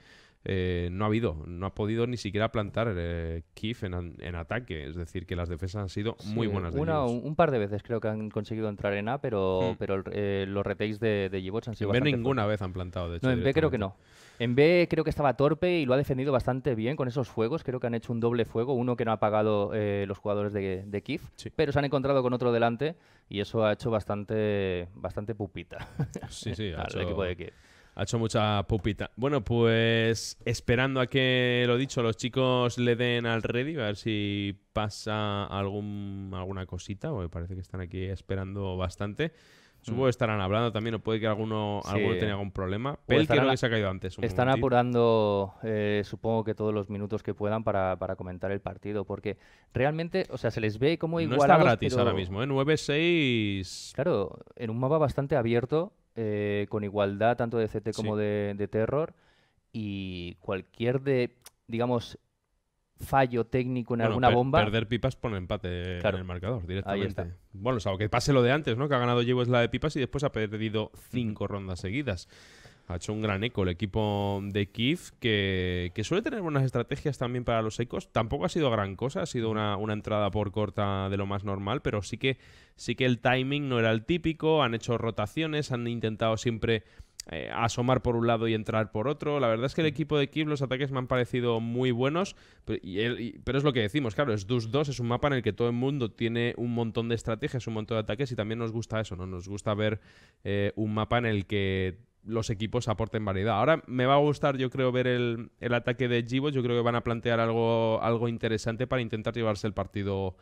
eh, no ha habido, no ha podido ni siquiera plantar eh, en, ataque. Es decir, que las defensas han sido muy buenas. un, par de veces creo que han conseguido entrar en A, pero, hmm. pero eh, los retakes de, de han sido... En ninguna vez han plantado, de hecho. No, en B creo que no. En B creo que estaba torpe y lo ha defendido bastante bien con esos fuegos. Creo que han hecho un doble fuego, uno que no ha pagado eh, los jugadores de, de pero se han encontrado con otro delante y eso ha hecho bastante, bastante pupita sí, sí, al equipo de ha hecho mucha pupita. Bueno, pues esperando a que lo dicho, los chicos le den al ready, a ver si pasa algún, alguna cosita, porque parece que están aquí esperando bastante. Supongo que estarán hablando también, o puede que alguno, alguno tenga algún problema. Pues Pel que se ha caído antes. están apurando, eh, supongo que todos los minutos que puedan para, comentar el partido, porque realmente, o sea, se les ve como igual. No está gratis ahora mismo, ¿eh? 9-6. Claro, en un mapa bastante abierto, eh, con igualdad tanto de CT como de, Terror y cualquier de, digamos, fallo técnico en alguna bomba... Perder pipas pone empate en el marcador directamente. Bueno, o sea, que pase lo de antes, ¿no? Que ha ganado llevo es la de pipas y después ha perdido cinco rondas seguidas ha hecho un gran eco el equipo de Kiev, que, suele tener buenas estrategias también para los ecos. Tampoco ha sido gran cosa, ha sido una, entrada por corta de lo más normal, pero sí que, sí que el timing no era el típico, han hecho rotaciones, han intentado siempre eh, asomar por un lado y entrar por otro. La verdad es que el equipo de Kiev, los ataques me han parecido muy buenos, pero, es lo que decimos, claro, es Dus 2, es un mapa en el que todo el mundo tiene un montón de estrategias, un montón de ataques y también nos gusta eso, ¿no? Nos gusta ver eh, un mapa en el que los equipos aporten variedad. Ahora me va a gustar, yo creo, ver el, ataque de Gibos. Yo creo que van a plantear algo, algo interesante para intentar llevarse el partido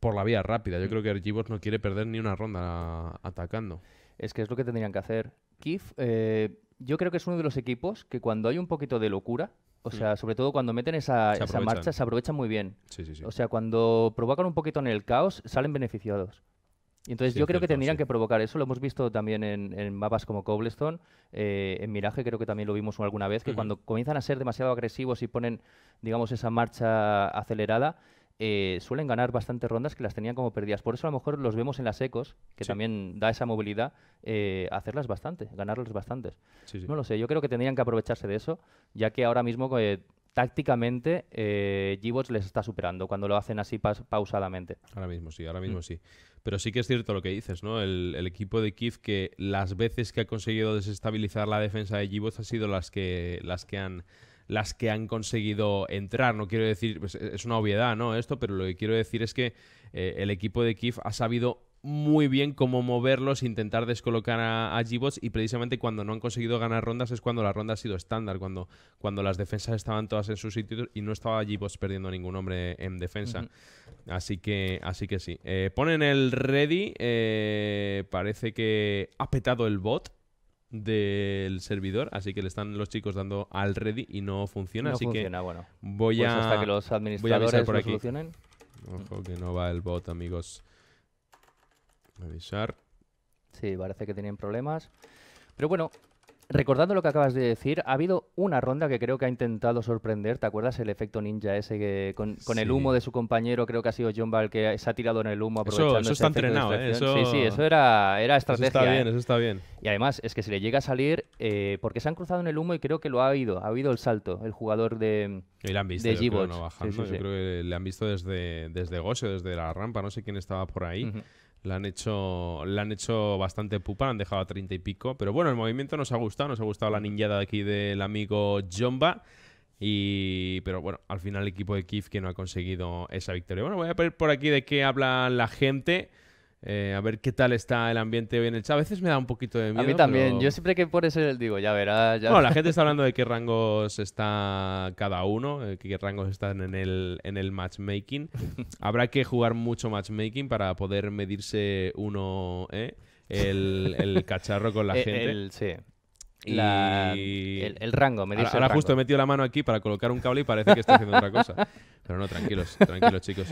por la vía rápida. Yo creo que G-Boss no quiere perder ni una ronda atacando. Es que es lo que tendrían que hacer. Kif, eh, yo creo que es uno de los equipos que cuando hay un poquito de locura, o mm. sea, sobre todo cuando meten esa, marcha, se aprovechan muy bien. O sea, cuando provocan un poquito en el caos, salen beneficiados. Y entonces yo creo que tendrían que provocar eso. Lo hemos visto también en, mapas como Cobblestone, eh, en Mirage creo que también lo vimos alguna vez, que cuando comienzan a ser demasiado agresivos y ponen, digamos, esa marcha acelerada, eh, suelen ganar bastantes rondas que las tenían como perdidas. Por eso a lo mejor los vemos en las ecos, que también da esa movilidad, eh, hacerlas bastante, ganarlas bastantes. No lo sé, yo creo que tendrían que aprovecharse de eso, ya que ahora mismo tácticamente eh, G-Bots les está superando cuando lo hacen así pausadamente. Ahora mismo sí, ahora mismo mm. sí. Pero sí que es cierto lo que dices, ¿no? El, equipo de kif que las veces que ha conseguido desestabilizar la defensa de Gibbs ha sido las que, las que han las que han conseguido entrar. No quiero decir, pues, es una obviedad, ¿no? Esto, pero lo que quiero decir es que eh, el equipo de kif ha sabido muy bien cómo moverlos, intentar descolocar a, g y precisamente cuando no han conseguido ganar rondas es cuando la ronda ha sido estándar, cuando, cuando las defensas estaban todas en su sitio y no estaba G-Bots perdiendo ningún hombre en defensa. Así que así que sí. Eh, ponen el ready, eh, parece que ha petado el bot del servidor, así que le están los chicos dando al ready y no funciona, así que bueno. voy pues a hasta que los administradores por aquí. Ojo que no va el bot, amigos. Sí, parece que tienen problemas. Pero bueno, recordando lo que acabas de decir, ha habido una ronda que creo que ha intentado sorprender. ¿Te acuerdas el efecto ninja ese que con, el humo de su compañero, creo que ha sido John Ball que se ha tirado en el humo aprovechando Eso, eso está entrenado, ¿eh? Eso... Sí, sí, eso era, estrategia. Eso está bien, ¿eh? eso está bien. Y además, es que se le llega a salir, eh, porque se han cruzado en el humo y creo que lo ha habido, ha habido el salto, el jugador de y le han visto, yo creo, bajando. yo creo que le han visto desde, desde desde la rampa, no sé quién estaba por ahí. La han hecho, han hecho bastante pupa, la han dejado a 30 y pico. Pero bueno, el movimiento nos ha gustado, nos ha gustado la ninjada aquí del amigo Jomba. Y, pero bueno, al final el equipo de Kif que no ha conseguido esa victoria. Bueno, voy a ver por aquí de qué habla la gente. Eh, a ver qué tal está el ambiente hoy en el chat. A veces me da un poquito de miedo. A mí también. Yo siempre que por eso digo, ya verás. Bueno, la gente está hablando de qué rangos está cada uno, eh, qué rangos están en el, en el matchmaking. Habrá que jugar mucho matchmaking para poder medirse uno ¿eh? el, cacharro con la eh, gente. El, sí el, rango, me Ahora, justo he metido la mano aquí para colocar un cable y parece que está haciendo otra cosa. Pero no, tranquilos, tranquilos, chicos.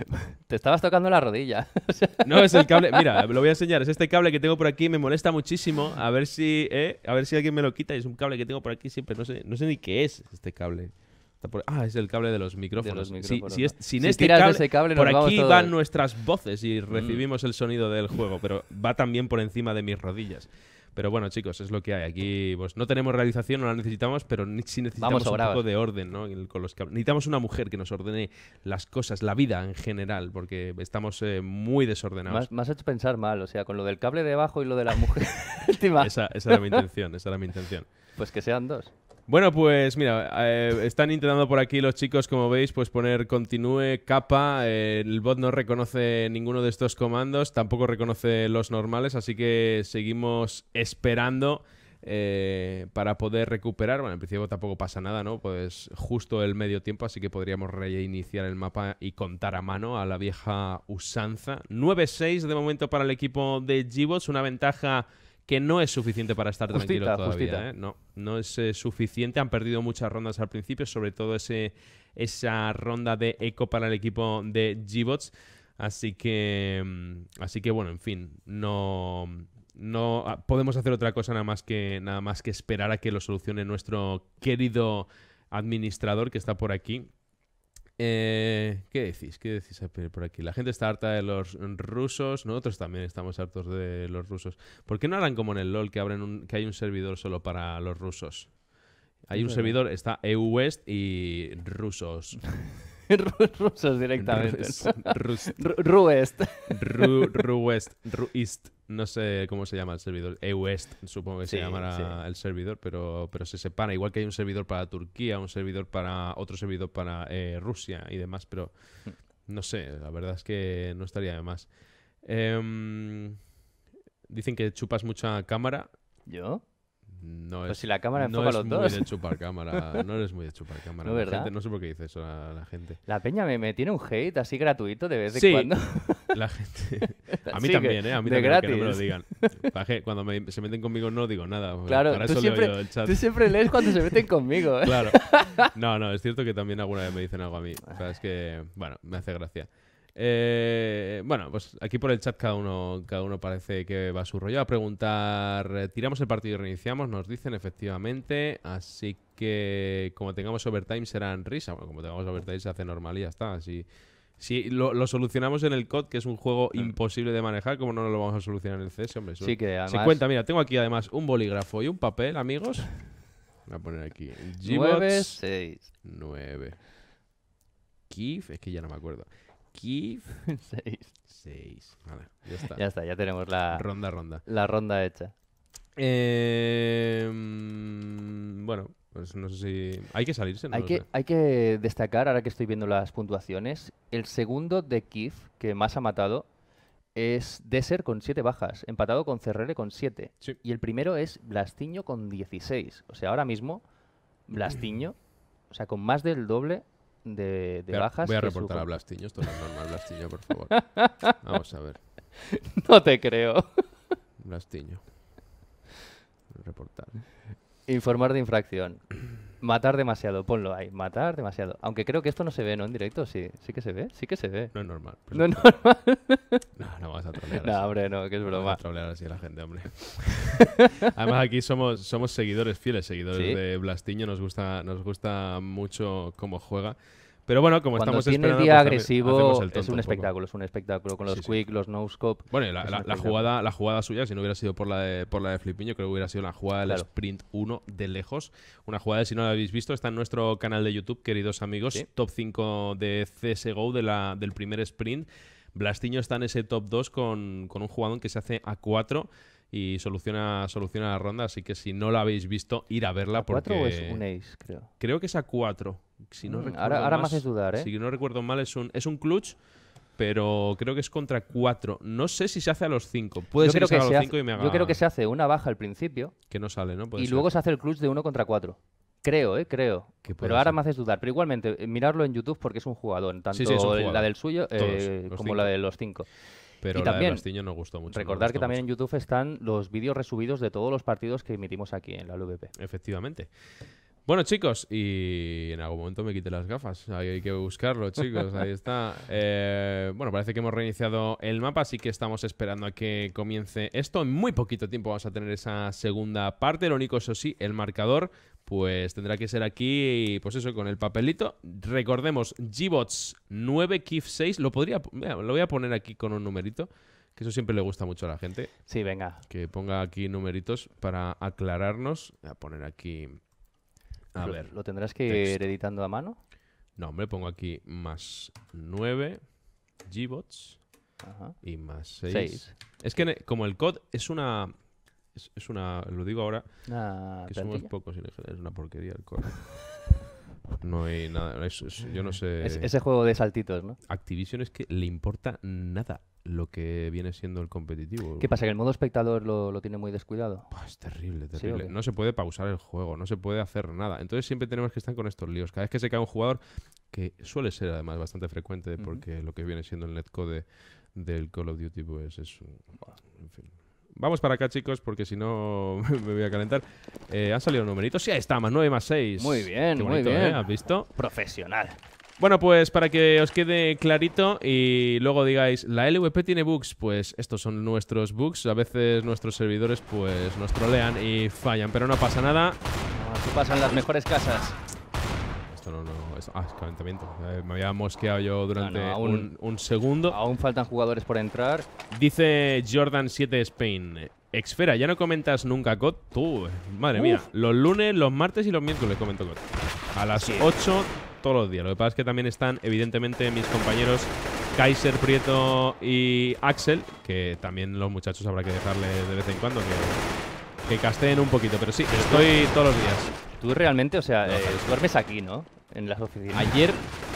Te estabas tocando la rodilla. no, es el cable. Mira, lo voy a enseñar. Es este cable que tengo por aquí, me molesta muchísimo. A ver si, eh, a ver si alguien me lo quita. Es un cable que tengo por aquí siempre. No sé, no sé ni qué es este cable. Ah, es el cable de los micrófonos. Si, es, sin este cable, por aquí van nuestras voces y mm. recibimos el sonido del juego, pero va también por encima de mis rodillas. Pero bueno, chicos, es lo que hay. Aquí pues, no tenemos realización, no la necesitamos, pero sí necesitamos un poco de orden, ¿no? Con los que... Necesitamos una mujer que nos ordene las cosas, la vida en general, porque estamos eh, muy desordenados. Más, has hecho pensar mal, o sea, con lo del cable debajo y lo de la mujer. esa era mi intención, esa era mi intención. Pues que sean dos. Bueno, pues mira, eh, están intentando por aquí los chicos, como veis, pues poner continúe, capa. Eh, el bot no reconoce ninguno de estos comandos, tampoco reconoce los normales, así que seguimos esperando. Eh, para poder recuperar. Bueno, en principio tampoco pasa nada, ¿no? Pues justo el medio tiempo, así que podríamos reiniciar el mapa y contar a mano a la vieja usanza. 9-6 de momento para el equipo de Gibbots. una ventaja que no es suficiente para estar tranquilo todavía. ¿eh? No, no es eh, suficiente. Han perdido muchas rondas al principio, sobre todo ese, esa ronda de eco para el equipo de G-Bots. Así que, mm, así que bueno, en fin, no, no ah, podemos hacer otra cosa nada más que nada más que esperar a que lo solucione nuestro querido administrador que está por aquí eh, ¿Qué decís? ¿Qué decís eh, por aquí? La gente está harta de los rusos, nosotros también estamos hartos de los rusos. ¿Por qué no harán como en el LOL que, abren que hay un servidor solo para los rusos? Hay un servidor, está EU West y rusos. rusos directamente. Ruest. Ruest. Ruest. No sé cómo se llama el servidor. West supongo que se llamará el servidor, pero, pero se separa. Igual que hay un servidor para Turquía, un servidor para. otro servidor para eh, Rusia y demás, pero no sé, la verdad es que no estaría de más. Em, dicen que chupas mucha cámara. ¿Yo? No si la cámara no los dos. No eres muy de chupar cámara. No eres muy de chupar cámara. No, ¿verdad? Gente, no sé por qué dice eso a la, gente. La peña me, me, tiene un hate así gratuito de vez en sí. cuando. La gente. A mí también, ¿eh? A mí de también. Gratis. Que no me lo digan. Cuando me, se meten conmigo no digo nada. Claro, Para tú, siempre, el chat. tú siempre lees cuando se meten conmigo. ¿eh? Claro. No, no, es cierto que también alguna vez me dicen algo a mí. O sea, es que, bueno, me hace gracia. Eh, bueno, pues aquí por el chat cada uno, cada uno parece que va a su rollo. A preguntar, eh, ¿tiramos el partido y reiniciamos? Nos dicen efectivamente. Así que como tengamos overtime serán risa. Bueno, como tengamos overtime se hace normal y ya está. Así, si lo, solucionamos en el COD, que es un juego imposible de manejar, como no lo vamos a solucionar en el CS, hombre? Sí, que Se cuenta, mira, tengo aquí además un bolígrafo y un papel, amigos. Voy a poner aquí. 9, 6. 9. Kif, es que ya no me acuerdo. Kif 6. 6. Vale, ya está. Ya tenemos la ronda, ronda. La ronda hecha. Em, bueno, pues no sé si. Hay que salirse, ¿no? Hay, que, hay que destacar, ahora que estoy viendo las puntuaciones, el segundo de Kif que más ha matado es Deser con 7 bajas, empatado con Cerrere con 7. Y el primero es Blastiño con 16. O sea, ahora mismo, Blastiño, o sea, con más del doble de, de voy a, bajas. Voy a reportar a Blastiño, esto no es normal, Blastiño, por favor. Vamos a ver. No te creo. Blastiño. Reportar. Informar de infracción. Matar demasiado, ponlo ahí. Matar demasiado. Aunque creo que esto no se ve, ¿no? En directo, sí. Sí que se ve, sí que se ve. No es normal. Pues no es normal. no, no vas a trolear. No, hombre, no, que es broma. No vas a trolear así a la gente, hombre. Además, aquí somos, somos seguidores, fieles seguidores de Blastiño. Nos gusta, nos gusta mucho cómo juega. Pero bueno, como estamos en esperando, pues, el día agresivo es un, espectáculo, es un espectáculo con los quick, los no scope. Bueno, la, jugada, la jugada suya, si no hubiera sido por la de, por la de creo que hubiera sido la jugada del sprint 1 de lejos. Una jugada, si no la habéis visto, está en nuestro canal de YouTube, queridos amigos, top 5 de CSGO de la, del primer sprint. Blastiño está en ese top 2 con, con un jugador que se hace a 4 y soluciona, soluciona la ronda. Así que si no la habéis visto, ir a verla. ¿A porque... o es un ace, creo? Creo que es a cuatro. Si mm, ahora, más, me haces dudar, ¿eh? Si no recuerdo mal, es un, es un clutch pero creo que es contra cuatro. No sé si se hace a los cinco. Puede ser que, se a los cinco y me haga... Yo creo que se hace una baja al principio. Que no sale, ¿no? y luego se hace el clutch de uno contra cuatro. Creo, ¿eh? Creo. Pero ahora más me dudar. Pero igualmente, eh, mirarlo en YouTube porque es un jugador. Tanto la del suyo eh, como la de los cinco pero y la también, de nos gustó mucho. Recordar que también en YouTube están los vídeos resubidos de todos los partidos que emitimos aquí en la LVP. Efectivamente. Bueno, chicos, y en algún momento me quite las gafas. hay que buscarlo, chicos. Ahí está. Eh, bueno, parece que hemos reiniciado el mapa, así que estamos esperando a que comience esto. En muy poquito tiempo vamos a tener esa segunda parte. Lo único, eso sí, el marcador pues tendrá que ser aquí, pues eso, con el papelito. Recordemos, Gbots 9 KIF 6, lo podría, lo voy a poner aquí con un numerito, que eso siempre le gusta mucho a la gente. Sí, venga. Que ponga aquí numeritos para aclararnos. Voy a poner aquí... A ver. ¿Lo tendrás que ir editando a mano? No, hombre, pongo aquí más 9 Gbots y más 6. Es que como el code es una es, una. Lo digo ahora. que somos pocos Es una porquería el core. No hay nada. yo no sé. ese juego de saltitos, ¿no? Activision es que le importa nada lo que viene siendo el competitivo. ¿Qué pasa? ¿Que el modo espectador lo, tiene muy descuidado? es terrible, terrible. no se puede pausar el juego, no se puede hacer nada. Entonces siempre tenemos que estar con estos líos. Cada vez que se cae un jugador, que suele ser además bastante frecuente, porque lo que viene siendo el netcode del Call of Duty, pues es un. En fin. Vamos para acá, chicos, porque si no me voy a calentar. Ha eh, han salido numerito Sí, ahí está, más 9, más 6. Muy bien, muy bien. ¿eh? ¿Has visto? Profesional. Bueno, pues para que os quede clarito y luego digáis, ¿la LVP tiene bugs? Pues estos son nuestros bugs. A veces nuestros servidores pues nos trolean y fallan, pero no pasa nada. Así pasan las mejores casas ah, es calentamiento. Eh, me había mosqueado yo durante un, segundo. Aún faltan jugadores por entrar. Dice Jordan 7 Spain. Exfera, ya no comentas nunca COD. Tú, madre mía. Los lunes, los martes y los miércoles comento COD. A las 8 todos los días. Lo que pasa es que también están, evidentemente, mis compañeros Kaiser, Prieto y Axel, que también los muchachos habrá que dejarle de vez en cuando que, que casteen un poquito. Pero sí, estoy todos los días tú realmente, o sea, eh, duermes aquí, ¿no? En las oficinas. Ayer,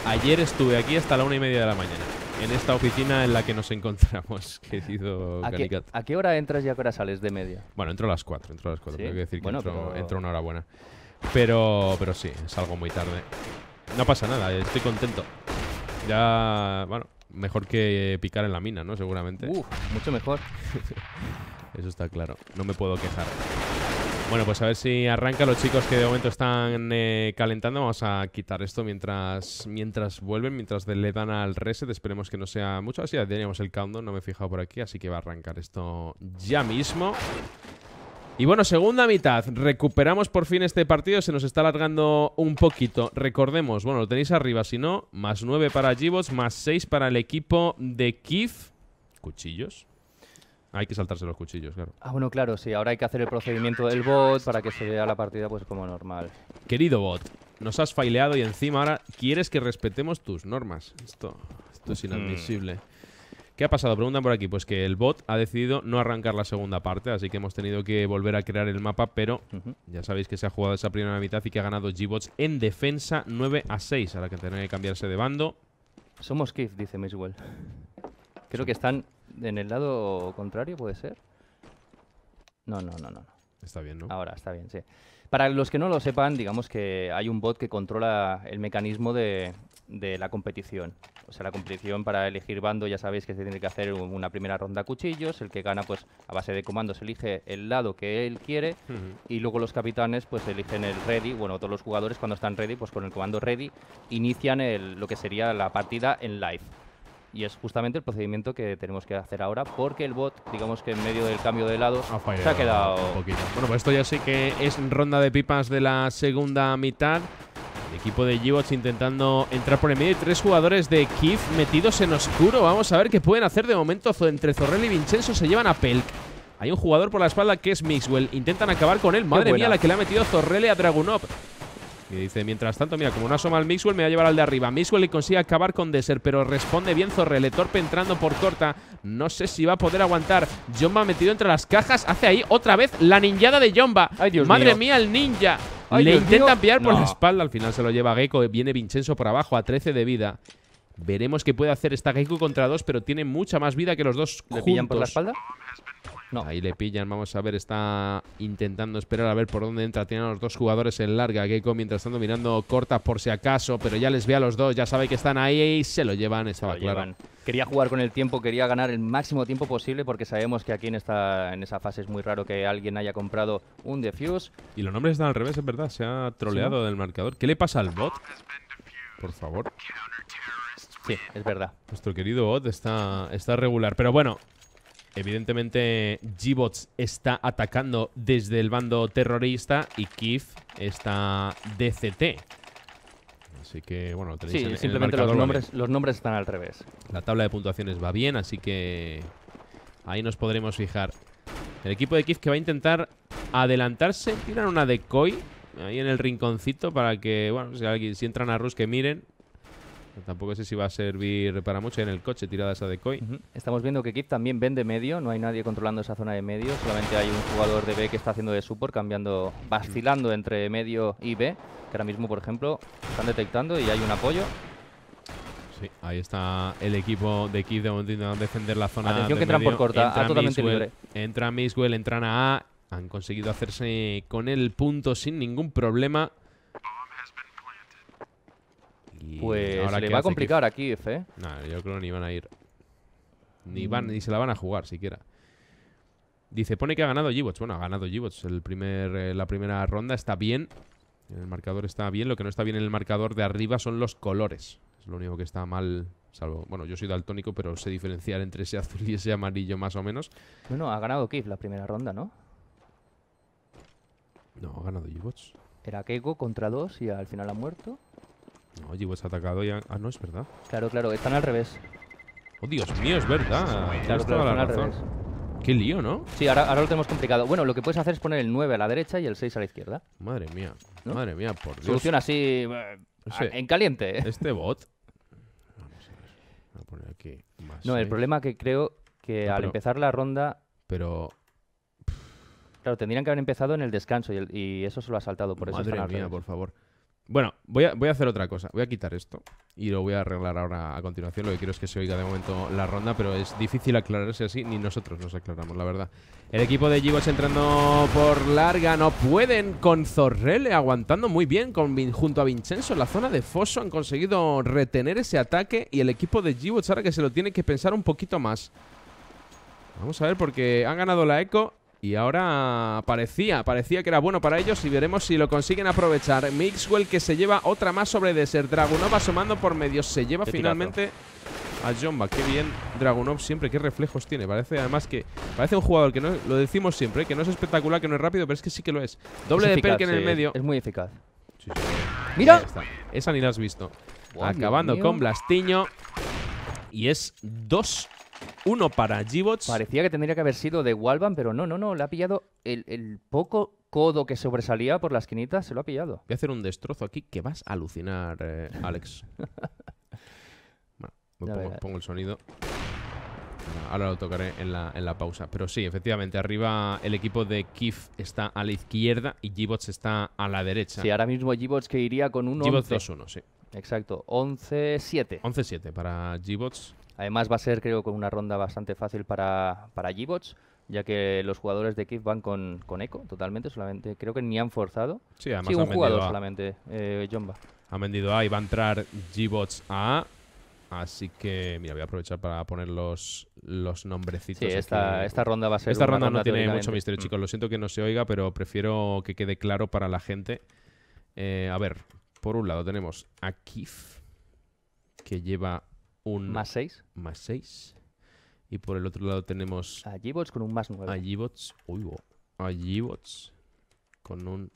ayer estuve aquí hasta la una y media de la mañana. En esta oficina en la que nos encontramos, querido ¿A qué, ¿A qué hora entras y a qué hora sales de media? Bueno, entro a las cuatro, entro a las cuatro. Tengo que decir que entro, a una hora buena. Pero, pero sí, salgo muy tarde. No pasa nada, estoy contento. Ya, bueno, mejor que picar en la mina, ¿no? Seguramente. Uf, mucho mejor. Eso está claro. No me puedo quejar. Bueno, pues a ver si arranca los chicos que de momento están eh, calentando. Vamos a quitar esto mientras, mientras vuelven, mientras le dan al reset. Esperemos que no sea mucho. Así ya teníamos el countdown, no me he fijado por aquí, así que va a arrancar esto ya mismo. Y bueno, segunda mitad. Recuperamos por fin este partido. Se nos está alargando un poquito. Recordemos, bueno, lo tenéis arriba, si no, más nueve para Gibots, más seis para el equipo de Kif. Cuchillos. Hay que saltarse los cuchillos, claro. Ah, bueno, claro, sí. Ahora hay que hacer el procedimiento del bot para que se vea la partida pues como normal. Querido bot, nos has faileado y encima ahora quieres que respetemos tus normas. Esto, esto es mm. inadmisible. ¿Qué ha pasado? Preguntan por aquí. Pues que el bot ha decidido no arrancar la segunda parte, así que hemos tenido que volver a crear el mapa, pero ya sabéis que se ha jugado esa primera mitad y que ha ganado G-Bots en defensa 9 a 6, ahora que tendrá que cambiarse de bando. Somos Keith, dice Miswell. Creo que están en el lado contrario, ¿puede ser? No, no, no, no. Está bien, ¿no? Ahora, está bien, sí. Para los que no lo sepan, digamos que hay un bot que controla el mecanismo de, la competición. O sea, la competición para elegir bando, ya sabéis que se tiene que hacer una primera ronda a cuchillos. El que gana, pues a base de comandos, elige el lado que él quiere. Y luego los capitanes, pues eligen el ready. Bueno, todos los jugadores, cuando están ready, pues con el comando ready, inician lo que sería la partida en live. Y es justamente el procedimiento que tenemos que hacer ahora porque el bot, digamos que en medio del cambio de lados, se ha quedado... Bueno, pues esto ya sí que es ronda de pipas de la segunda mitad. El equipo de G-Bots intentando entrar por el medio y tres jugadores de Kif metidos en oscuro. Vamos a ver qué pueden hacer de momento entre Zorrelli y Vincenzo. Se llevan a Pelk. Hay un jugador por la espalda que es Mixwell. Intentan acabar con él. Madre mía, la que le ha metido Zorrelli a Dragunov. Y dice, mientras tanto, mira, como no asoma al Mixwell, me va a llevar al de arriba. Mixwell le consigue acabar con Desert, pero responde bien Le Torpe entrando por corta. No sé si va a poder aguantar. Jomba metido entre las cajas. Hace ahí otra vez la ninjada de Jomba. Madre mía, el ninja. le intenta pillar por la espalda. Al final se lo lleva Gecko. Viene Vincenzo por abajo a 13 de vida. Veremos qué puede hacer esta Gecko contra dos, pero tiene mucha más vida que los dos. ¿Le pillan por la espalda? Ahí le pillan, vamos a ver, está intentando esperar a ver por dónde entra. Tienen a los dos jugadores en larga. Gekko, mientras tanto, mirando corta por si acaso, pero ya les ve a los dos, ya sabe que están ahí y se lo llevan, esa lo Quería jugar con el tiempo, quería ganar el máximo tiempo posible porque sabemos que aquí en, esta, en esa fase es muy raro que alguien haya comprado un defuse. Y los nombres están al revés, es verdad, se ha troleado del marcador. ¿Qué le pasa al bot? Por favor. Sí, es verdad. Nuestro querido bot está, está regular. Pero bueno, Evidentemente, g está atacando desde el bando terrorista y Kif está DCT. Así que, bueno, tenéis simplemente los, nombres, los nombres están al revés. La tabla de puntuaciones va bien, así que ahí nos podremos fijar. El equipo de Kif que va a intentar adelantarse. Tiran una decoy ahí en el rinconcito para que, bueno, si, si entran a Rus que miren. Tampoco sé si va a servir para mucho en el coche tirada esa de Koi. Estamos viendo que Kip también vende medio, no hay nadie controlando esa zona de medio, solamente hay un jugador de B que está haciendo de support, cambiando, vacilando entre medio y B, que ahora mismo, por ejemplo, están detectando y hay un apoyo. Sí, ahí está el equipo de Kip de momento a defender la zona Atención que entran por corta, entra a totalmente libre. Entra Miswell, entran a A, han conseguido hacerse con el punto sin ningún problema pues ahora le va a complicar a Kiev, ¿eh? No, yo creo que ni van a ir. Ni, mm. van, ni se la van a jugar siquiera. Dice, pone que ha ganado Gibots. Bueno, ha ganado g El primer, eh, la primera ronda está bien. El marcador está bien. Lo que no está bien en el marcador de arriba son los colores. Es lo único que está mal. Salvo, bueno, yo soy daltónico, pero sé diferenciar entre ese azul y ese amarillo más o menos. No, ha ganado Kiev la primera ronda, ¿no? No, ha ganado Gibots. Era Keiko contra dos y al final ha muerto. Oye, ha atacado ya. Ah, no, es verdad. Claro, claro, están al revés. Oh, Dios mío, es verdad. Qué lío, ¿no? Sí, ahora, lo tenemos complicado. Bueno, lo que puedes hacer es poner el 9 a la derecha y el 6 a la izquierda. Madre mía, madre mía, por Dios. Solución así eh, en caliente. Este bot. Vamos a ver. Voy a poner aquí No, el problema que creo que al empezar la ronda. Pero. Claro, tendrían que haber empezado en el descanso y, eso se lo ha saltado por eso. Madre mía, por favor. Bueno, voy a, hacer otra cosa. Voy a quitar esto y lo voy a arreglar ahora a continuación. Lo que quiero es que se oiga de momento la ronda, pero es difícil aclararse así. Ni nosotros nos aclaramos, la verdad. El equipo de Givos entrando por larga. No pueden con Zorrele aguantando muy bien con, junto a Vincenzo en la zona de Foso. Han conseguido retener ese ataque y el equipo de Givos ahora que se lo tiene que pensar un poquito más. Vamos a ver porque han ganado la eco y ahora parecía, parecía que era bueno para ellos y veremos si lo consiguen aprovechar. Mixwell que se lleva otra más sobre Desert. Dragunov asomando por medio. Se lleva finalmente a Jomba. Qué bien Dragunov siempre, qué reflejos tiene. Parece además que... Parece un jugador que no, lo decimos siempre, que no es espectacular, que no es rápido, pero es que sí que lo es. Doble de perk en el medio. Es muy eficaz. ¡Mira! Esa ni la has visto. Acabando con Blastiño. Y es dos uno para Gibots. Parecía que tendría que haber sido de Walban, pero no, no, no, le ha pillado el, poco codo que sobresalía por la esquinita, se lo ha pillado. Voy a hacer un destrozo aquí que vas a alucinar, eh, Alex. bueno, pongo, el sonido. Ahora lo tocaré en la, pausa. Pero sí, efectivamente, arriba el equipo de Kif está a la izquierda y Gibots está a la derecha. Sí, ahora mismo Gibots que iría con un Gibots 2-1, sí. Exacto, 11-7. 11-7 para Gibots. Además va a ser, creo, con una ronda bastante fácil para, para G-Bots, ya que los jugadores de Kif van con, con Echo totalmente, solamente creo que ni han forzado. Sí, además sí un jugador solamente, eh, Jomba. Han vendido A y va a entrar G-Bots A. Así que, mira, voy a aprovechar para poner los, los nombrecitos. Sí, esta, ronda va a ser. Esta ronda, no tiene mucho misterio, mm. chicos. Lo siento que no se oiga, pero prefiero que quede claro para la gente. Eh, a ver, por un lado tenemos a Kif, que lleva más 6. Más 6. Y por el otro lado tenemos... A con un más 9. A G-Bots... con un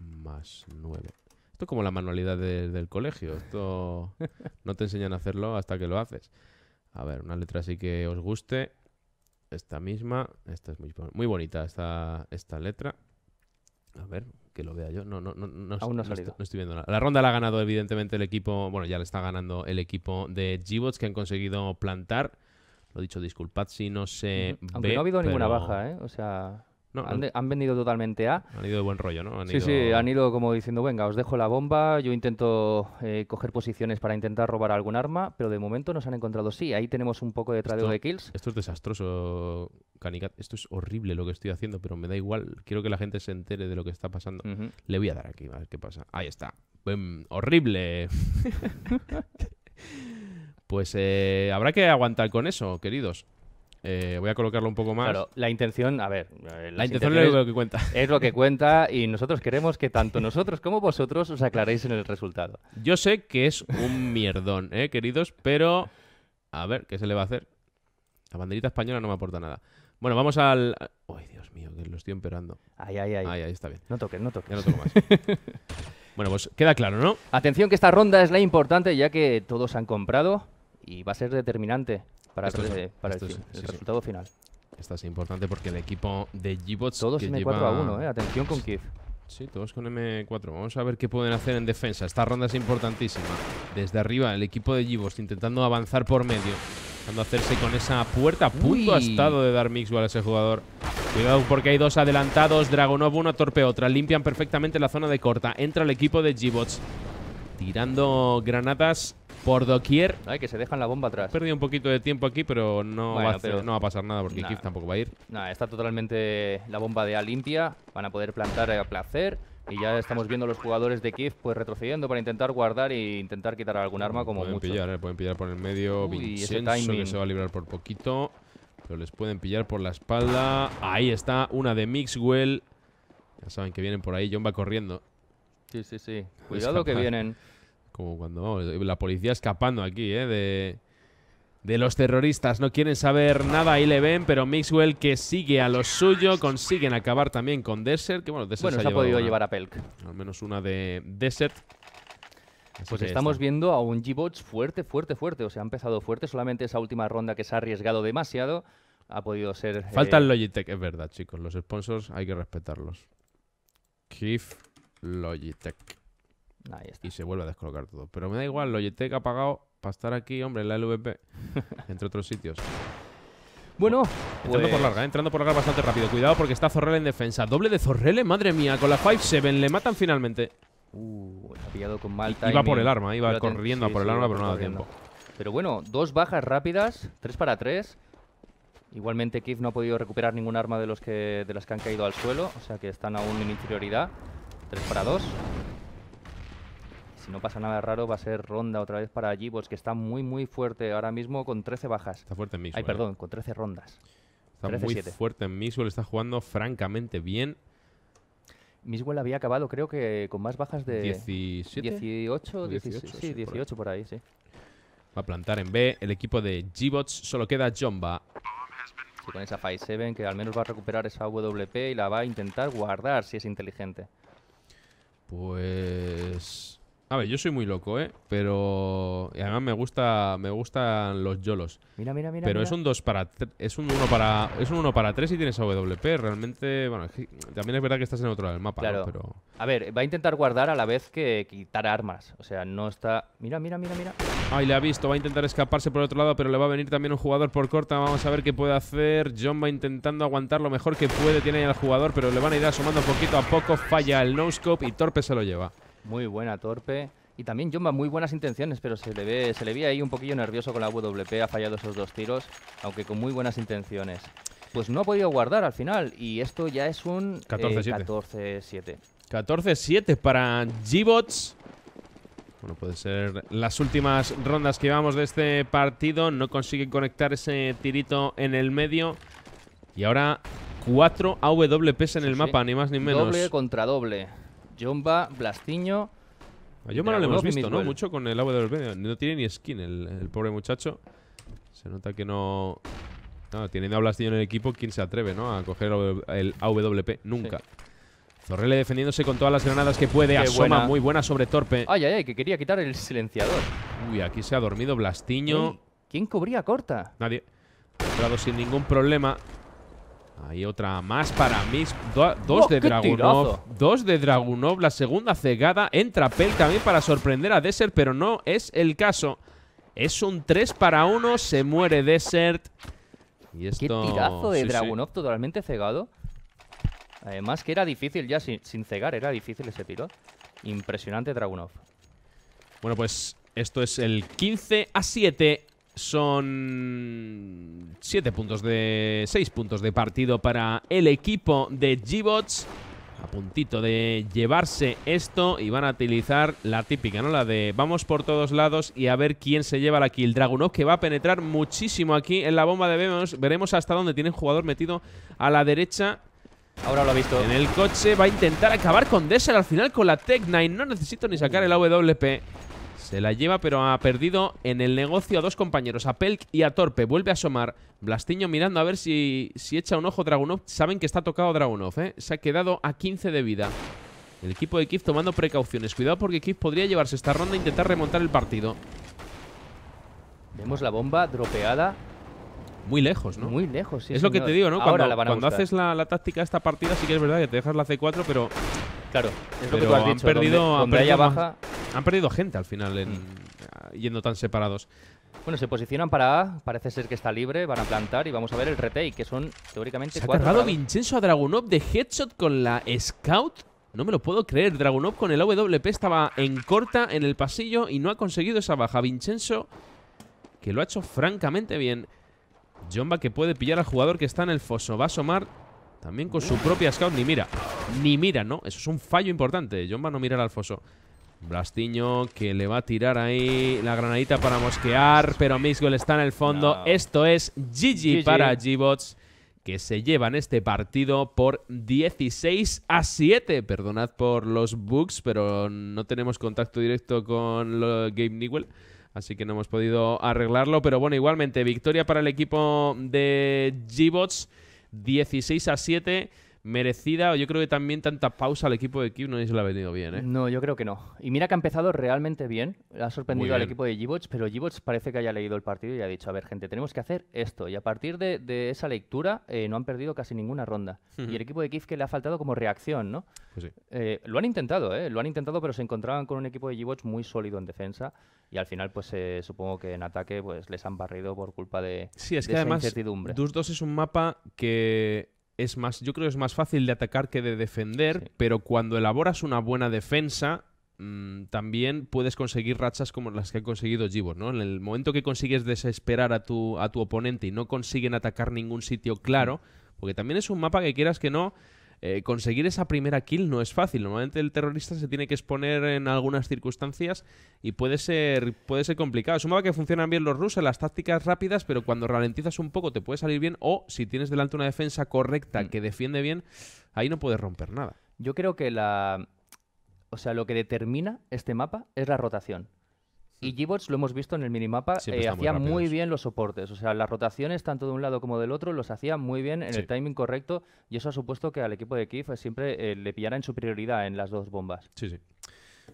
más 9. Esto es como la manualidad del colegio. Esto no te enseñan a hacerlo hasta que lo haces. A ver, una letra así que os guste. Esta misma. Esta es muy, muy bonita, esta, esta letra. A ver, lo vea yo. No, no, no, Aún no, estoy, no estoy viendo nada. La ronda la ha ganado, evidentemente, el equipo. Bueno, ya le está ganando el equipo de G-Bots que han conseguido plantar. Lo dicho, disculpad si no se. Aunque no ha habido ninguna baja, ¿eh? O sea han, venido totalmente a. Han ido de buen rollo, ¿no? Han sí, sí, han ido como diciendo, venga, os dejo la bomba, yo intento eh, coger posiciones para intentar robar algún arma, pero de momento nos han encontrado sí. Ahí tenemos un poco de tradeo de kills. Esto es desastroso, Canicat. Esto es horrible lo que estoy haciendo, pero me da igual. Quiero que la gente se entere de lo que está pasando. Le voy a dar aquí, a ver qué pasa. Ahí está. Em, ¡Horrible! pues eh, habrá que aguantar con eso, queridos. Eh, voy a colocarlo un poco más. Claro, la intención, a ver. Eh, la intención es lo que cuenta. Es lo que cuenta y nosotros queremos que tanto nosotros como vosotros os aclaréis en el resultado. Yo sé que es un mierdón, eh, queridos, pero. A ver, ¿qué se le va a hacer? La banderita española no me aporta nada. Bueno, vamos al. ¡Ay, Dios mío, que lo estoy empeorando. Ay, ay, ay. Ay, ahí está bien. No toques, no toques. Ya no toco más. bueno, pues queda claro, ¿no? Atención que esta ronda es la importante ya que todos han comprado y va a ser determinante para, esto para el, resultado final. Esta es importante porque el equipo de G-Bots. Todos M4 a 1, eh. Atención con Kif. Sí, todos con M4. Vamos a ver qué pueden hacer en defensa. Esta ronda es importantísima. Desde arriba, el equipo de g intentando avanzar por medio. Intentando hacerse con esa puerta. punto estado de dar mix a ese jugador. Cuidado porque hay dos adelantados. Dragonov uno, Torpe otra. Limpian perfectamente la zona de corta. Entra el equipo de G-Bots tirando granadas por doquier. hay que se dejan la bomba atrás. He perdido un poquito de tiempo aquí, pero no, va, a pasar nada porque Kif tampoco va a ir. está totalmente la bomba de Alimpia Van a poder plantar a eh, placer. Y ya estamos viendo los jugadores de Kif pues retrocediendo para intentar guardar e intentar quitar algún arma como pueden Pillar, eh, pueden pillar por el medio. Uy, que se va a librar por poquito. Pero les pueden pillar por la espalda. Ahí está una de Mixwell. Ya saben que vienen por ahí. John va corriendo. Sí, sí, sí. Cuidado que vienen. Como cuando la policía escapando aquí, ¿eh? De, los terroristas. No quieren saber nada, y le ven, pero Mixwell que sigue a lo suyo. Consiguen acabar también con Desert. Que bueno, Desert se, ha, podido llevar a Pelk. Al menos una de Desert. pues estamos viendo a un g fuerte, fuerte, fuerte. O sea, ha empezado fuerte. Solamente esa última ronda que se ha arriesgado demasiado ha podido ser... Eh, Falta el Logitech, es verdad, chicos. Los sponsors hay que respetarlos. Kif Logitech. Y se vuelve a descolocar todo. Pero me da igual, Logitech ha pagado para estar aquí, hombre, en la LVP, entre otros sitios. Bueno, entrando pues por larga, ¿eh? entrando por larga bastante rápido. Cuidado porque está Zorrell en defensa. Doble de Zorrele, madre mía, con la 5-7 le matan finalmente. Uh, ha pillado con mal Iba por el arma, iba corriendo a por el arma, pero no da tiempo. Pero bueno, dos bajas rápidas, tres para tres Igualmente Kif no ha podido recuperar ningún arma de los que de las que han caído al suelo, o sea que están aún en inferioridad. 3 para 2 si no pasa nada raro, va a ser ronda otra vez para Gibots, que está muy, muy fuerte ahora mismo con 13 bajas. Está fuerte en Miswell. Ay, ¿eh? perdón, con 13 rondas. Está muy fuerte en Miswell está jugando francamente bien. Miswell había acabado, creo que con más bajas de. 17. 18, 18, sí, 18 por ahí. sí. Va a plantar en B el equipo de G-Bots solo queda Jomba. Sí, con esa 5-7 que al menos va a recuperar esa WP y la va a intentar guardar si es inteligente. Pues a ver, yo soy muy loco, ¿eh? Pero. Y además me gusta. Me gustan los yolos. Mira, mira, mira. Pero es un 2 para. Es un 1 para. Es un 1 para 3 y tienes AWP. Realmente. Bueno, también es verdad que estás en otro lado del mapa, Pero. A ver, va a intentar guardar a la vez que quitar armas. O sea, no está. Mira, mira, mira, mira. Ay, le ha visto. Va a intentar escaparse por otro lado, pero le va a venir también un jugador por corta. Vamos a ver qué puede hacer. John va intentando aguantar lo mejor que puede. Tiene ahí al jugador, pero le van a ir asomando poquito a poco. Falla el no-scope y Torpe se lo lleva. Muy buena, Torpe. Y también va muy buenas intenciones, pero se le ve, se le ahí un poquillo nervioso con la WP, ha fallado esos dos tiros, aunque con muy buenas intenciones. Pues no ha podido guardar al final, y esto ya es un 14-7. Eh, 14-7 para G-Bots. Bueno, puede ser las últimas rondas que llevamos de este partido. No consigue conectar ese tirito en el medio. Y ahora cuatro AWPs en el mapa, ni más ni menos. Doble contra doble. Jomba, Blastiño. A Jomba no lo hemos visto, ¿no? Mucho con el AWP. No tiene ni skin el, pobre muchacho. Se nota que no. Tiene ni Blastiño en el equipo, ¿quién se atreve, no? A coger el AWP. Nunca. Zorrele defendiéndose con todas las granadas que puede. Asoma muy buena sobre Torpe. Ay, ay, ay, que quería quitar el silenciador. Uy, aquí se ha dormido Blastiño. ¿Quién, cubría corta? Nadie. Entrado sin ningún problema. Hay otra más para mis dos, oh, de Dragunov, dos de Dragunov. La segunda cegada. Entra también para sorprender a Desert, pero no es el caso. Es un 3 para 1. Se muere Desert. Qué tirazo de Dragunov totalmente cegado. Además que era difícil ya sin, cegar. Era difícil ese tiro. Impresionante Dragunov. Bueno, pues esto es el 15 a 7 son 7 puntos de... 6 puntos de partido para el equipo de G-Bots. A puntito de llevarse esto y van a utilizar la típica, ¿no? La de vamos por todos lados y a ver quién se lleva la kill. Dragunov que va a penetrar muchísimo aquí en la bomba de Vemos. Veremos hasta dónde tiene el jugador metido a la derecha. Ahora lo ha visto. En el coche va a intentar acabar con Dessel al final con la Tech 9. No necesito ni sacar el AWP. Se la lleva, pero ha perdido en el negocio a dos compañeros, a Pelk y a Torpe. Vuelve a asomar Blastiño mirando a ver si, si echa un ojo Dragunov. Saben que está tocado Dragunov, ¿eh? Se ha quedado a 15 de vida. El equipo de Kif tomando precauciones. Cuidado porque Kif podría llevarse esta ronda e intentar remontar el partido. Vemos la bomba dropeada. Muy lejos, ¿no? Muy lejos, sí. Es lo que te digo, ¿no? cuando, haces la, la táctica de esta partida, sí que es verdad que te dejas la C4, pero Claro, han Perdido, perdido gente al final mm. yendo tan separados. Bueno, se posicionan para A, parece ser que está libre, van a plantar y vamos a ver el retake, que son teóricamente cuatro. Ha cargado Vincenzo a Dragunov de headshot con la Scout. No me lo puedo creer, Dragunov con el AWP estaba en corta en el pasillo y no ha conseguido esa baja. Vincenzo, que lo ha hecho francamente bien. Jomba que puede pillar al jugador que está en el foso. Va a asomar también con su propia scout, ni mira. Ni mira, ¿no? Eso es un fallo importante. John va a no mirar al foso. Blastiño que le va a tirar ahí la granadita para mosquear, pero Mixwell está en el fondo. Esto es GG, para G-Bots que se llevan este partido por 16 a 7. Perdonad por los bugs, pero no tenemos contacto directo con game Newell. Así que no hemos podido arreglarlo. Pero bueno, igualmente, victoria para el equipo de G-Bots 16 a 7 merecida, yo creo que también tanta pausa al equipo de Kiev no se le ha venido bien. ¿eh? No, yo creo que no. Y mira que ha empezado realmente bien, ha sorprendido al equipo de Gibots, pero Gibots parece que haya leído el partido y ha dicho, a ver gente, tenemos que hacer esto. Y a partir de, esa lectura eh, no han perdido casi ninguna ronda. Y el equipo de Kiev que le ha faltado como reacción, ¿no? Pues sí. Eh, lo han intentado, ¿eh? Lo han intentado, pero se encontraban con un equipo de Gibots muy sólido en defensa y al final pues supongo que en ataque pues les han barrido por culpa de, sí, es que además, incertidumbre. 2 es un mapa que es más, yo creo que es más fácil de atacar que de defender, pero cuando elaboras una buena defensa, mm, también puedes conseguir rachas como las que ha conseguido Gibor, ¿no? En el momento que consigues desesperar a tu, a tu oponente y no consiguen atacar ningún sitio claro, porque también es un mapa que quieras que no, eh, conseguir esa primera kill no es fácil. Normalmente el terrorista se tiene que exponer en algunas circunstancias y puede ser, puede ser complicado. Es mapa que funcionan bien los rusos, las tácticas rápidas, pero cuando ralentizas un poco te puede salir bien o si tienes delante una defensa correcta mm. que defiende bien, ahí no puedes romper nada. Yo creo que la... O sea, lo que determina este mapa es la rotación. Mm. Y Gibots lo hemos visto en el minimapa, eh, hacía muy, bien los soportes. O sea, las rotaciones, tanto de un lado como del otro, los hacía muy bien en el timing correcto. Y eso ha supuesto que al equipo de Kif siempre eh, le pillara en superioridad en las dos bombas. Sí, sí.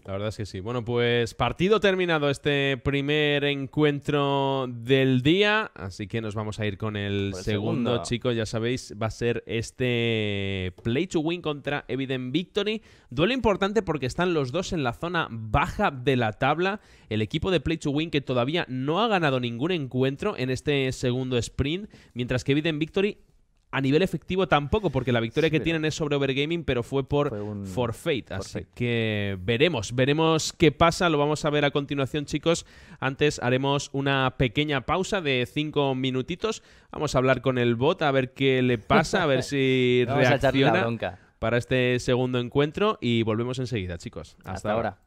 La verdad es que sí. Bueno, pues partido terminado este primer encuentro del día. Así que nos vamos a ir con el, segundo, chicos. Ya sabéis, va a ser este Play to Win contra Evident Victory. Duelo importante porque están los dos en la zona baja de la tabla. El equipo de Play to Win que todavía no ha ganado ningún encuentro en este segundo sprint, mientras que Evident Victory a nivel efectivo tampoco, porque la victoria que tienen es sobre Overgaming, pero fue por un... forfeit. Así que veremos, veremos qué pasa. Lo vamos a ver a continuación, chicos. Antes haremos una pequeña pausa de cinco minutitos. Vamos a hablar con el bot, a ver qué le pasa, a ver si reacciona para este segundo encuentro. Y volvemos enseguida, chicos. Hasta, ahora.